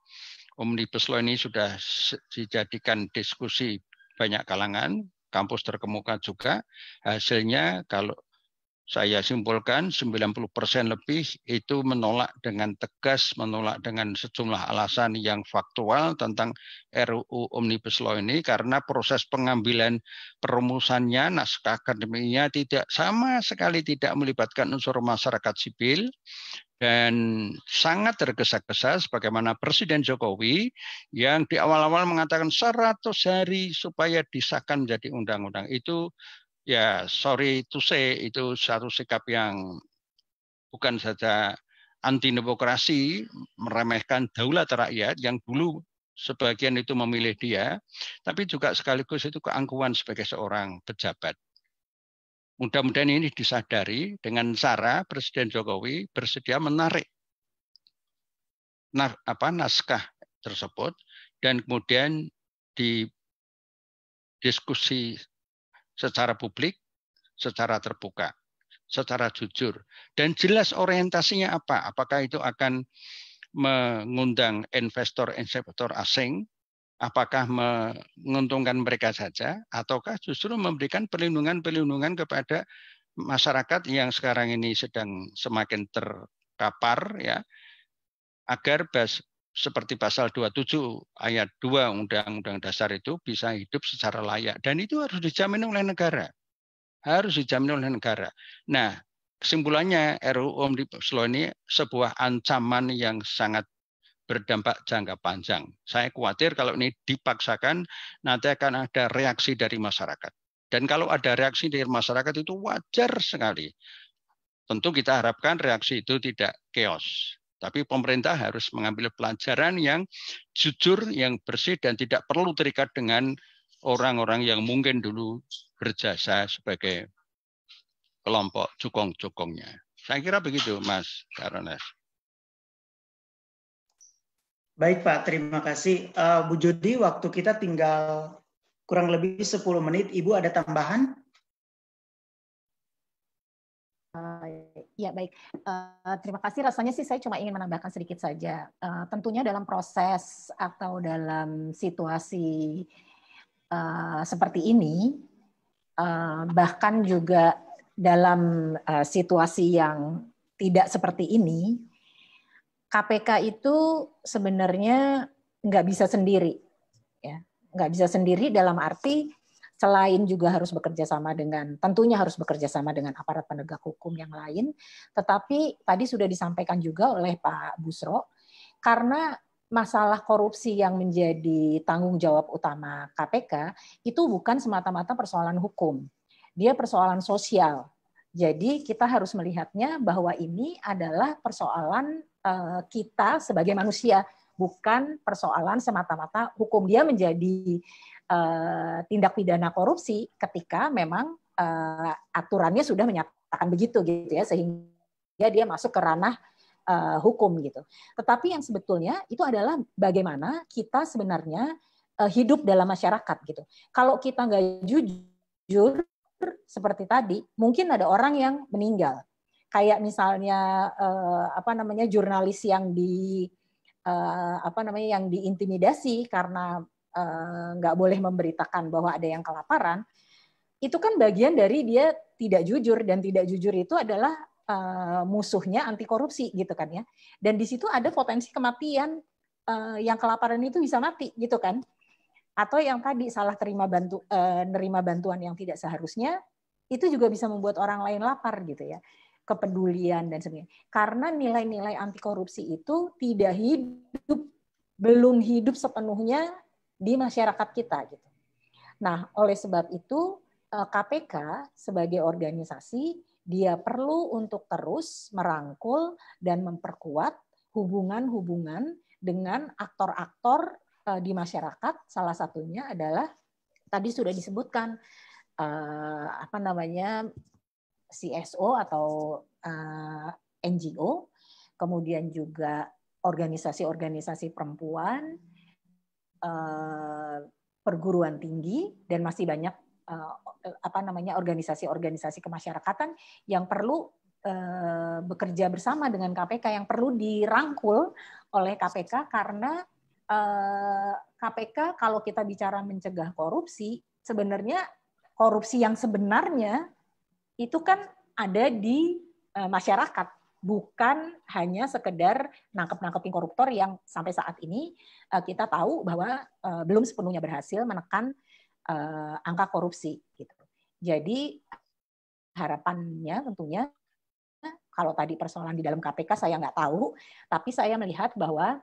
Omnibus law ini sudah dijadikan diskusi banyak kalangan, kampus terkemuka juga. Hasilnya kalau saya simpulkan 90% lebih itu menolak dengan tegas, menolak dengan sejumlah alasan yang faktual tentang RUU Omnibus Law ini karena proses pengambilan perumusannya, naskah akademiknya tidak sama sekali tidak melibatkan unsur masyarakat sipil dan sangat tergesa-gesa sebagaimana Presiden Jokowi yang di awal-awal mengatakan 100 hari supaya disahkan menjadi undang-undang itu ya sorry to say itu satu sikap yang bukan saja anti demokrasi meremehkan daulat rakyat yang dulu sebagian itu memilih dia, tapi juga sekaligus itu keangkuhan sebagai seorang pejabat. Mudah-mudahan ini disadari dengan cara Presiden Jokowi bersedia menarik apa, naskah tersebut dan kemudian di diskusi secara publik, secara terbuka, secara jujur dan jelas orientasinya apa? Apakah itu akan mengundang investor-investor asing? Apakah menguntungkan mereka saja ataukah justru memberikan perlindungan-perlindungan kepada masyarakat yang sekarang ini sedang semakin terkapar ya agar seperti pasal 27 ayat 2 Undang-Undang Dasar itu bisa hidup secara layak dan itu harus dijamin oleh negara. Harus dijamin oleh negara. Nah, kesimpulannya RUU Omnibus Law ini sebuah ancaman yang sangat berdampak jangka panjang. Saya khawatir kalau ini dipaksakan nanti akan ada reaksi dari masyarakat. Dan kalau ada reaksi dari masyarakat itu wajar sekali. Tentu kita harapkan reaksi itu tidak chaos tapi pemerintah harus mengambil pelajaran yang jujur, yang bersih, dan tidak perlu terikat dengan orang-orang yang mungkin dulu berjasa sebagai kelompok cukong-cukongnya. Saya kira begitu, Mas Karones. Baik Pak, terima kasih. Uh, Bu Jody. waktu kita tinggal kurang lebih 10 menit. Ibu ada tambahan? Uh, Ya baik, uh, terima kasih. Rasanya sih saya cuma ingin menambahkan sedikit saja. Uh, tentunya dalam proses atau dalam situasi uh, seperti ini, uh, bahkan juga dalam uh, situasi yang tidak seperti ini, KPK itu sebenarnya nggak bisa sendiri, ya nggak bisa sendiri dalam arti selain juga harus bekerja sama dengan tentunya harus bekerja sama dengan aparat penegak hukum yang lain, tetapi tadi sudah disampaikan juga oleh Pak Busro karena masalah korupsi yang menjadi tanggung jawab utama KPK itu bukan semata-mata persoalan hukum. Dia persoalan sosial. Jadi kita harus melihatnya bahwa ini adalah persoalan eh, kita sebagai manusia, bukan persoalan semata-mata hukum. Dia menjadi Eh, tindak pidana korupsi ketika memang uh, aturannya sudah menyatakan begitu gitu ya sehingga dia masuk ke ranah uh, hukum gitu. Tetapi yang sebetulnya itu adalah bagaimana kita sebenarnya uh, hidup dalam masyarakat gitu. Kalau kita nggak jujur seperti tadi, mungkin ada orang yang meninggal. Kayak misalnya uh, apa namanya jurnalis yang di uh, apa namanya yang diintimidasi karena Eh, nggak boleh memberitakan bahwa ada yang kelaparan, itu kan bagian dari dia tidak jujur dan tidak jujur itu adalah eh, musuhnya anti korupsi gitu kan ya. Dan di situ ada potensi kematian eh, yang kelaparan itu bisa mati gitu kan. Atau yang tadi salah terima bantu nerima bantuan yang tidak seharusnya itu juga bisa membuat orang lain lapar gitu ya. Kepedulian dan sebagainya. Karena nilai-nilai anti korupsi itu tidak hidup belum hidup sepenuhnya di masyarakat kita gitu. Nah, oleh sebab itu KPK eh, sebagai organisasi dia perlu untuk terus merangkul dan memperkuat hubungan-hubungan dengan aktor-aktor eh, di masyarakat. Salah satunya adalah tadi sudah disebutkan eh, apa namanya CSO atau NGO, kemudian juga organisasi-organisasi perempuan, Eh, perguruan tinggi dan masih banyak eh, apa namanya organisasi-organisasi kemasyarakatan yang perlu eh, bekerja bersama dengan KPK yang perlu dirangkul oleh KPK karena KPK kalau kita bicara mencegah korupsi sebenarnya korupsi yang sebenarnya itu kan ada di masyarakat bukan hanya sekedar nangkep-nangkepin koruptor yang sampai saat ini eh, kita tahu bahwa eh, belum sepenuhnya berhasil menekan eh, angka korupsi gitu. Jadi harapannya tentunya kalau tadi persoalan di dalam KPK saya nggak tahu, tapi saya melihat bahwa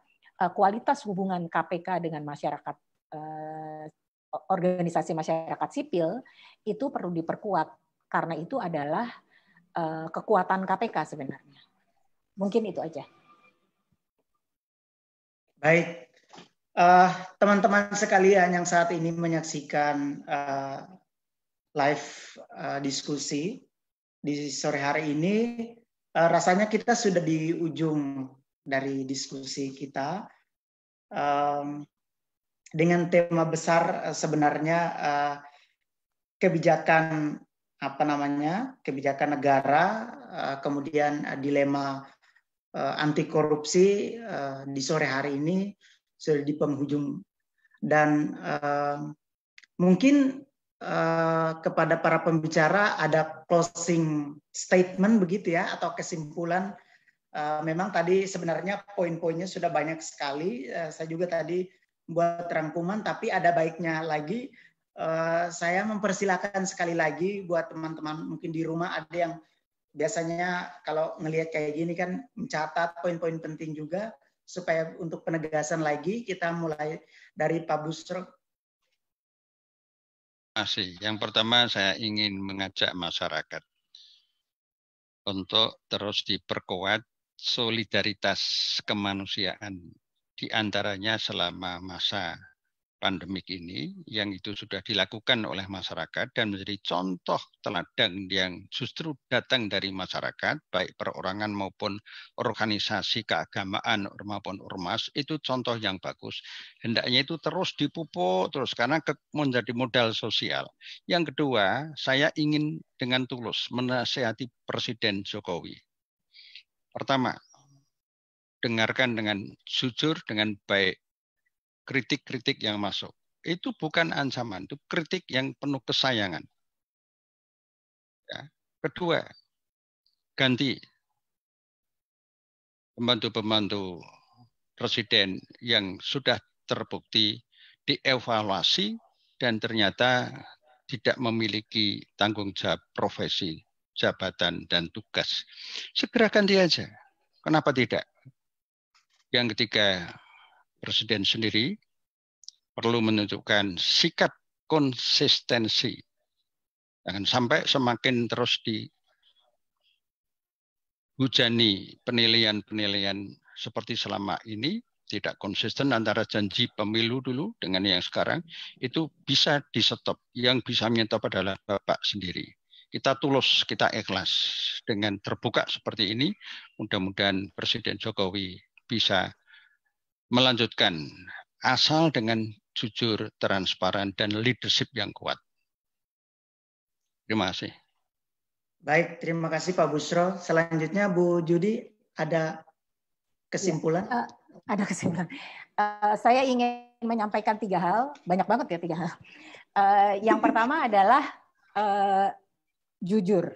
kualitas hubungan KPK dengan masyarakat organisasi masyarakat sipil itu perlu diperkuat karena itu adalah kekuatan KPK sebenarnya Mungkin itu aja. Baik, eh, teman-teman uh, sekalian yang saat ini menyaksikan uh, live uh, diskusi di sore hari ini, uh, rasanya kita sudah di ujung dari diskusi kita um, dengan tema besar sebenarnya uh, kebijakan apa namanya kebijakan negara, uh, kemudian uh, dilema Eh, anti korupsi eh, di sore hari ini sudah di penghujung dan eh, mungkin kepada para pembicara ada closing statement begitu ya atau kesimpulan memang tadi sebenarnya poin-poinnya sudah banyak sekali saya juga tadi buat rangkuman tapi ada baiknya lagi saya mempersilahkan sekali lagi buat teman-teman mungkin di rumah ada yang biasanya kalau ngelihat kayak gini kan mencatat poin-poin penting juga supaya untuk penegasan lagi kita mulai dari Pak Busro. Masih. Yang pertama saya ingin mengajak masyarakat untuk terus diperkuat solidaritas kemanusiaan di antaranya selama masa pandemik ini yang itu sudah dilakukan oleh masyarakat dan menjadi contoh teladan yang justru datang dari masyarakat baik perorangan maupun organisasi keagamaan maupun ormas itu contoh yang bagus hendaknya itu terus dipupuk terus karena menjadi modal sosial yang kedua saya ingin dengan tulus menasehati Presiden Jokowi pertama dengarkan dengan jujur dengan baik kritik-kritik yang masuk. Itu bukan ancaman, itu kritik yang penuh kesayangan. Ya. Kedua, ganti pembantu-pembantu presiden yang sudah terbukti dievaluasi dan ternyata tidak memiliki tanggung jawab profesi, jabatan, dan tugas. Segera ganti aja. Kenapa tidak? Yang ketiga, Presiden sendiri perlu menunjukkan sikap konsistensi. Jangan sampai semakin terus dihujani penilaian-penilaian seperti selama ini tidak konsisten antara janji pemilu dulu dengan yang sekarang itu bisa di stop. Yang bisa menyetop adalah Bapak sendiri. Kita tulus, kita ikhlas dengan terbuka seperti ini. Mudah-mudahan Presiden Jokowi bisa melanjutkan asal dengan jujur, transparan, dan leadership yang kuat. Terima kasih. Baik, terima kasih Pak Busro. Selanjutnya Bu Judi, ada kesimpulan? Ya, ada kesimpulan. Uh, saya ingin menyampaikan tiga hal, banyak banget ya tiga hal. Uh, yang pertama adalah uh, jujur.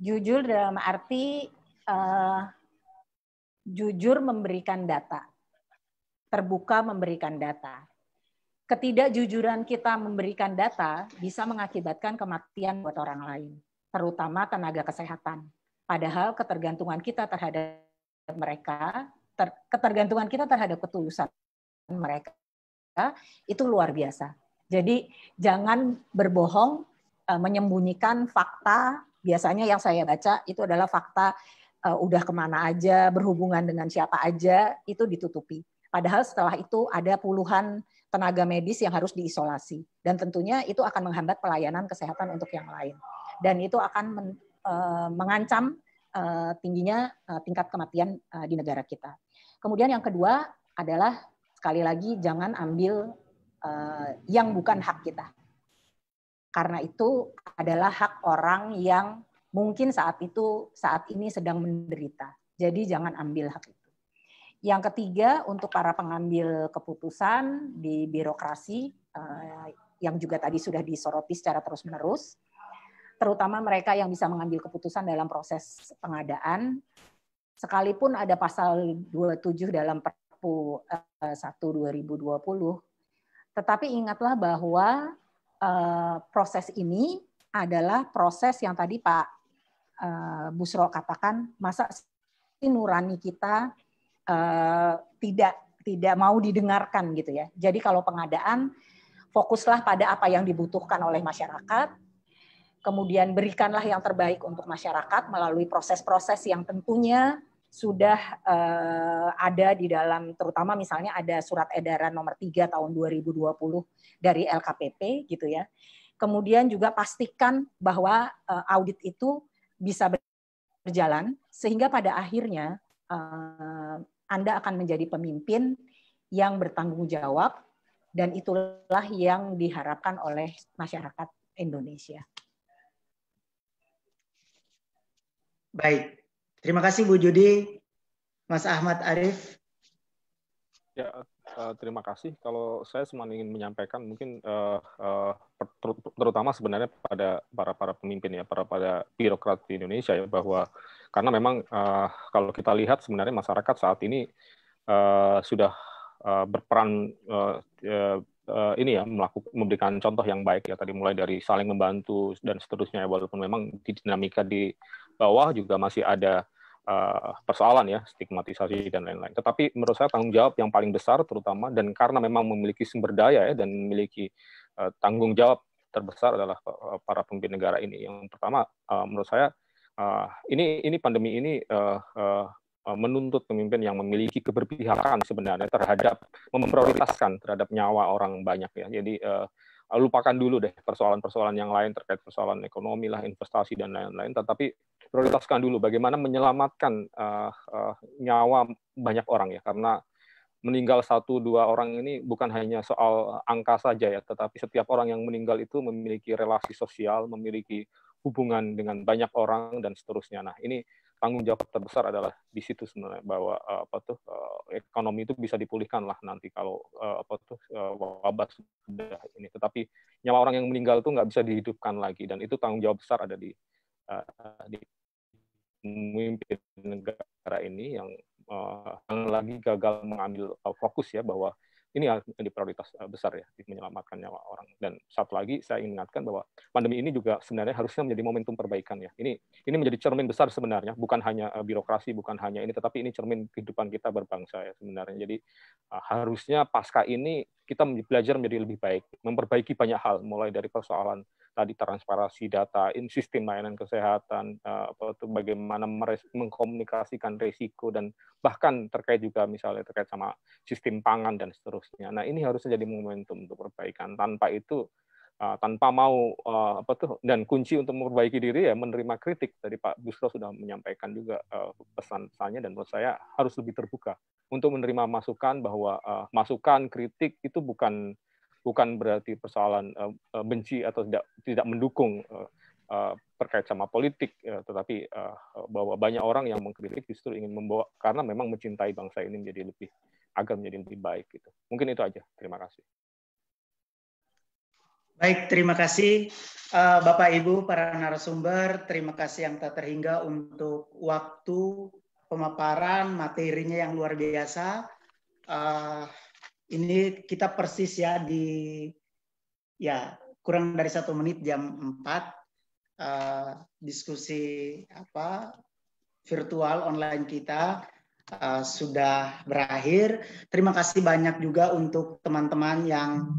Jujur dalam arti uh, jujur memberikan data, terbuka memberikan data. Ketidakjujuran kita memberikan data bisa mengakibatkan kematian buat orang lain, terutama tenaga kesehatan. Padahal ketergantungan kita terhadap mereka, ter, ketergantungan kita terhadap ketulusan mereka itu luar biasa. Jadi jangan berbohong eh, menyembunyikan fakta. Biasanya yang saya baca itu adalah fakta uh, udah kemana aja, berhubungan dengan siapa aja, itu ditutupi. Padahal setelah itu ada puluhan tenaga medis yang harus diisolasi. Dan tentunya itu akan menghambat pelayanan kesehatan untuk yang lain. Dan itu akan men, uh, mengancam uh, tingginya uh, tingkat kematian uh, di negara kita. Kemudian yang kedua adalah sekali lagi jangan ambil uh, yang bukan hak kita. Karena itu adalah hak orang yang mungkin saat itu saat ini sedang menderita. Jadi jangan ambil hak itu. Yang ketiga untuk para pengambil keputusan di birokrasi eh, yang juga tadi sudah disoroti secara terus-menerus, terutama mereka yang bisa mengambil keputusan dalam proses pengadaan, sekalipun ada pasal 27 dalam Perpu 1 eh, 2020, tetapi ingatlah bahwa eh, proses ini adalah proses yang tadi Pak Eh, Busro katakan, masa si nurani kita eh, tidak tidak mau didengarkan gitu ya. Jadi kalau pengadaan fokuslah pada apa yang dibutuhkan oleh masyarakat, kemudian berikanlah yang terbaik untuk masyarakat melalui proses-proses yang tentunya sudah uh, ada di dalam terutama misalnya ada surat edaran nomor 3 tahun 2020 dari LKPP gitu ya. Kemudian juga pastikan bahwa uh, audit itu bisa berjalan sehingga pada akhirnya uh, Anda akan menjadi pemimpin yang bertanggung jawab dan itulah yang diharapkan oleh masyarakat Indonesia. Baik, terima kasih Bu Judi, Mas Ahmad Arif. Ya, uh, terima kasih. Kalau saya cuma ingin menyampaikan mungkin uh, uh, terutama sebenarnya pada para para pemimpin ya, para para birokrat di Indonesia ya bahwa karena memang uh, kalau kita lihat sebenarnya masyarakat saat ini uh, sudah uh, berperan uh, uh, ini ya melakukan memberikan contoh yang baik ya tadi mulai dari saling membantu dan seterusnya ya walaupun memang di dinamika di bawah juga masih ada uh, persoalan ya stigmatisasi dan lain-lain. Tetapi menurut saya tanggung jawab yang paling besar terutama dan karena memang memiliki sumber daya ya dan memiliki uh, tanggung jawab terbesar adalah eh, para pemimpin negara ini. Yang pertama uh, menurut saya uh, ini ini pandemi ini uh, uh, menuntut pemimpin yang memiliki keberpihakan sebenarnya terhadap memprioritaskan terhadap nyawa orang banyak ya. Jadi uh, lupakan dulu deh persoalan-persoalan yang lain terkait persoalan ekonomi lah, investasi dan lain-lain. Tetapi prioritaskan dulu bagaimana menyelamatkan uh, uh, nyawa banyak orang ya karena meninggal satu dua orang ini bukan hanya soal angka saja ya tetapi setiap orang yang meninggal itu memiliki relasi sosial memiliki hubungan dengan banyak orang dan seterusnya nah ini tanggung jawab terbesar adalah di situ sebenarnya bahwa eh, apa tuh ekonomi itu bisa dipulihkan lah nanti kalau apa tuh wabah sudah ini tetapi nyawa orang yang meninggal itu nggak bisa dihidupkan lagi dan itu tanggung jawab besar ada di di memimpin negara ini yang uh, yang lagi gagal mengambil uh, fokus ya bahwa ini yang di prioritas eh, besar ya menyelamatkan nyawa orang dan satu lagi saya ingatkan bahwa pandemi ini juga sebenarnya harusnya menjadi momentum perbaikan ya ini ini menjadi cermin besar sebenarnya bukan hanya birokrasi bukan hanya ini tetapi ini cermin kehidupan kita berbangsa ya sebenarnya jadi harusnya pasca ini kita belajar menjadi lebih baik memperbaiki banyak hal mulai dari persoalan tadi transparansi data, sistem layanan kesehatan, eh, apa itu bagaimana mengkomunikasikan risiko dan bahkan terkait juga misalnya terkait sama sistem pangan dan seterusnya. Nah ini harus menjadi momentum untuk perbaikan. Tanpa itu eh, tanpa mau eh, apa tuh dan kunci untuk memperbaiki diri ya menerima kritik tadi Pak Busro sudah menyampaikan juga pesan-pesannya dan menurut saya harus lebih terbuka untuk menerima masukan bahwa masukan kritik itu bukan bukan berarti persoalan uh, benci atau tidak tidak mendukung uh, uh, terkait sama politik, ya, tetapi uh, bahwa banyak orang yang mengkritik justru ingin membawa karena memang mencintai bangsa ini menjadi lebih agar menjadi lebih baik gitu. Mungkin itu aja. Terima kasih. Baik, terima kasih Bapak Ibu para narasumber. Terima kasih yang tak terhingga untuk waktu pemaparan materinya yang luar biasa. Ini kita persis ya di ya kurang dari satu menit jam 4 uh, eh, diskusi apa virtual online kita uh, sudah berakhir. Terima kasih banyak juga untuk teman-teman yang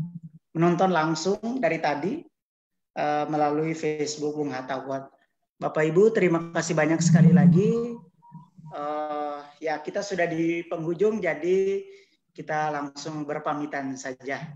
menonton langsung dari tadi uh, melalui Facebook Bung Hatta Bapak Ibu, terima kasih banyak sekali lagi. Uh, ya kita sudah di penghujung, jadi kita langsung berpamitan saja.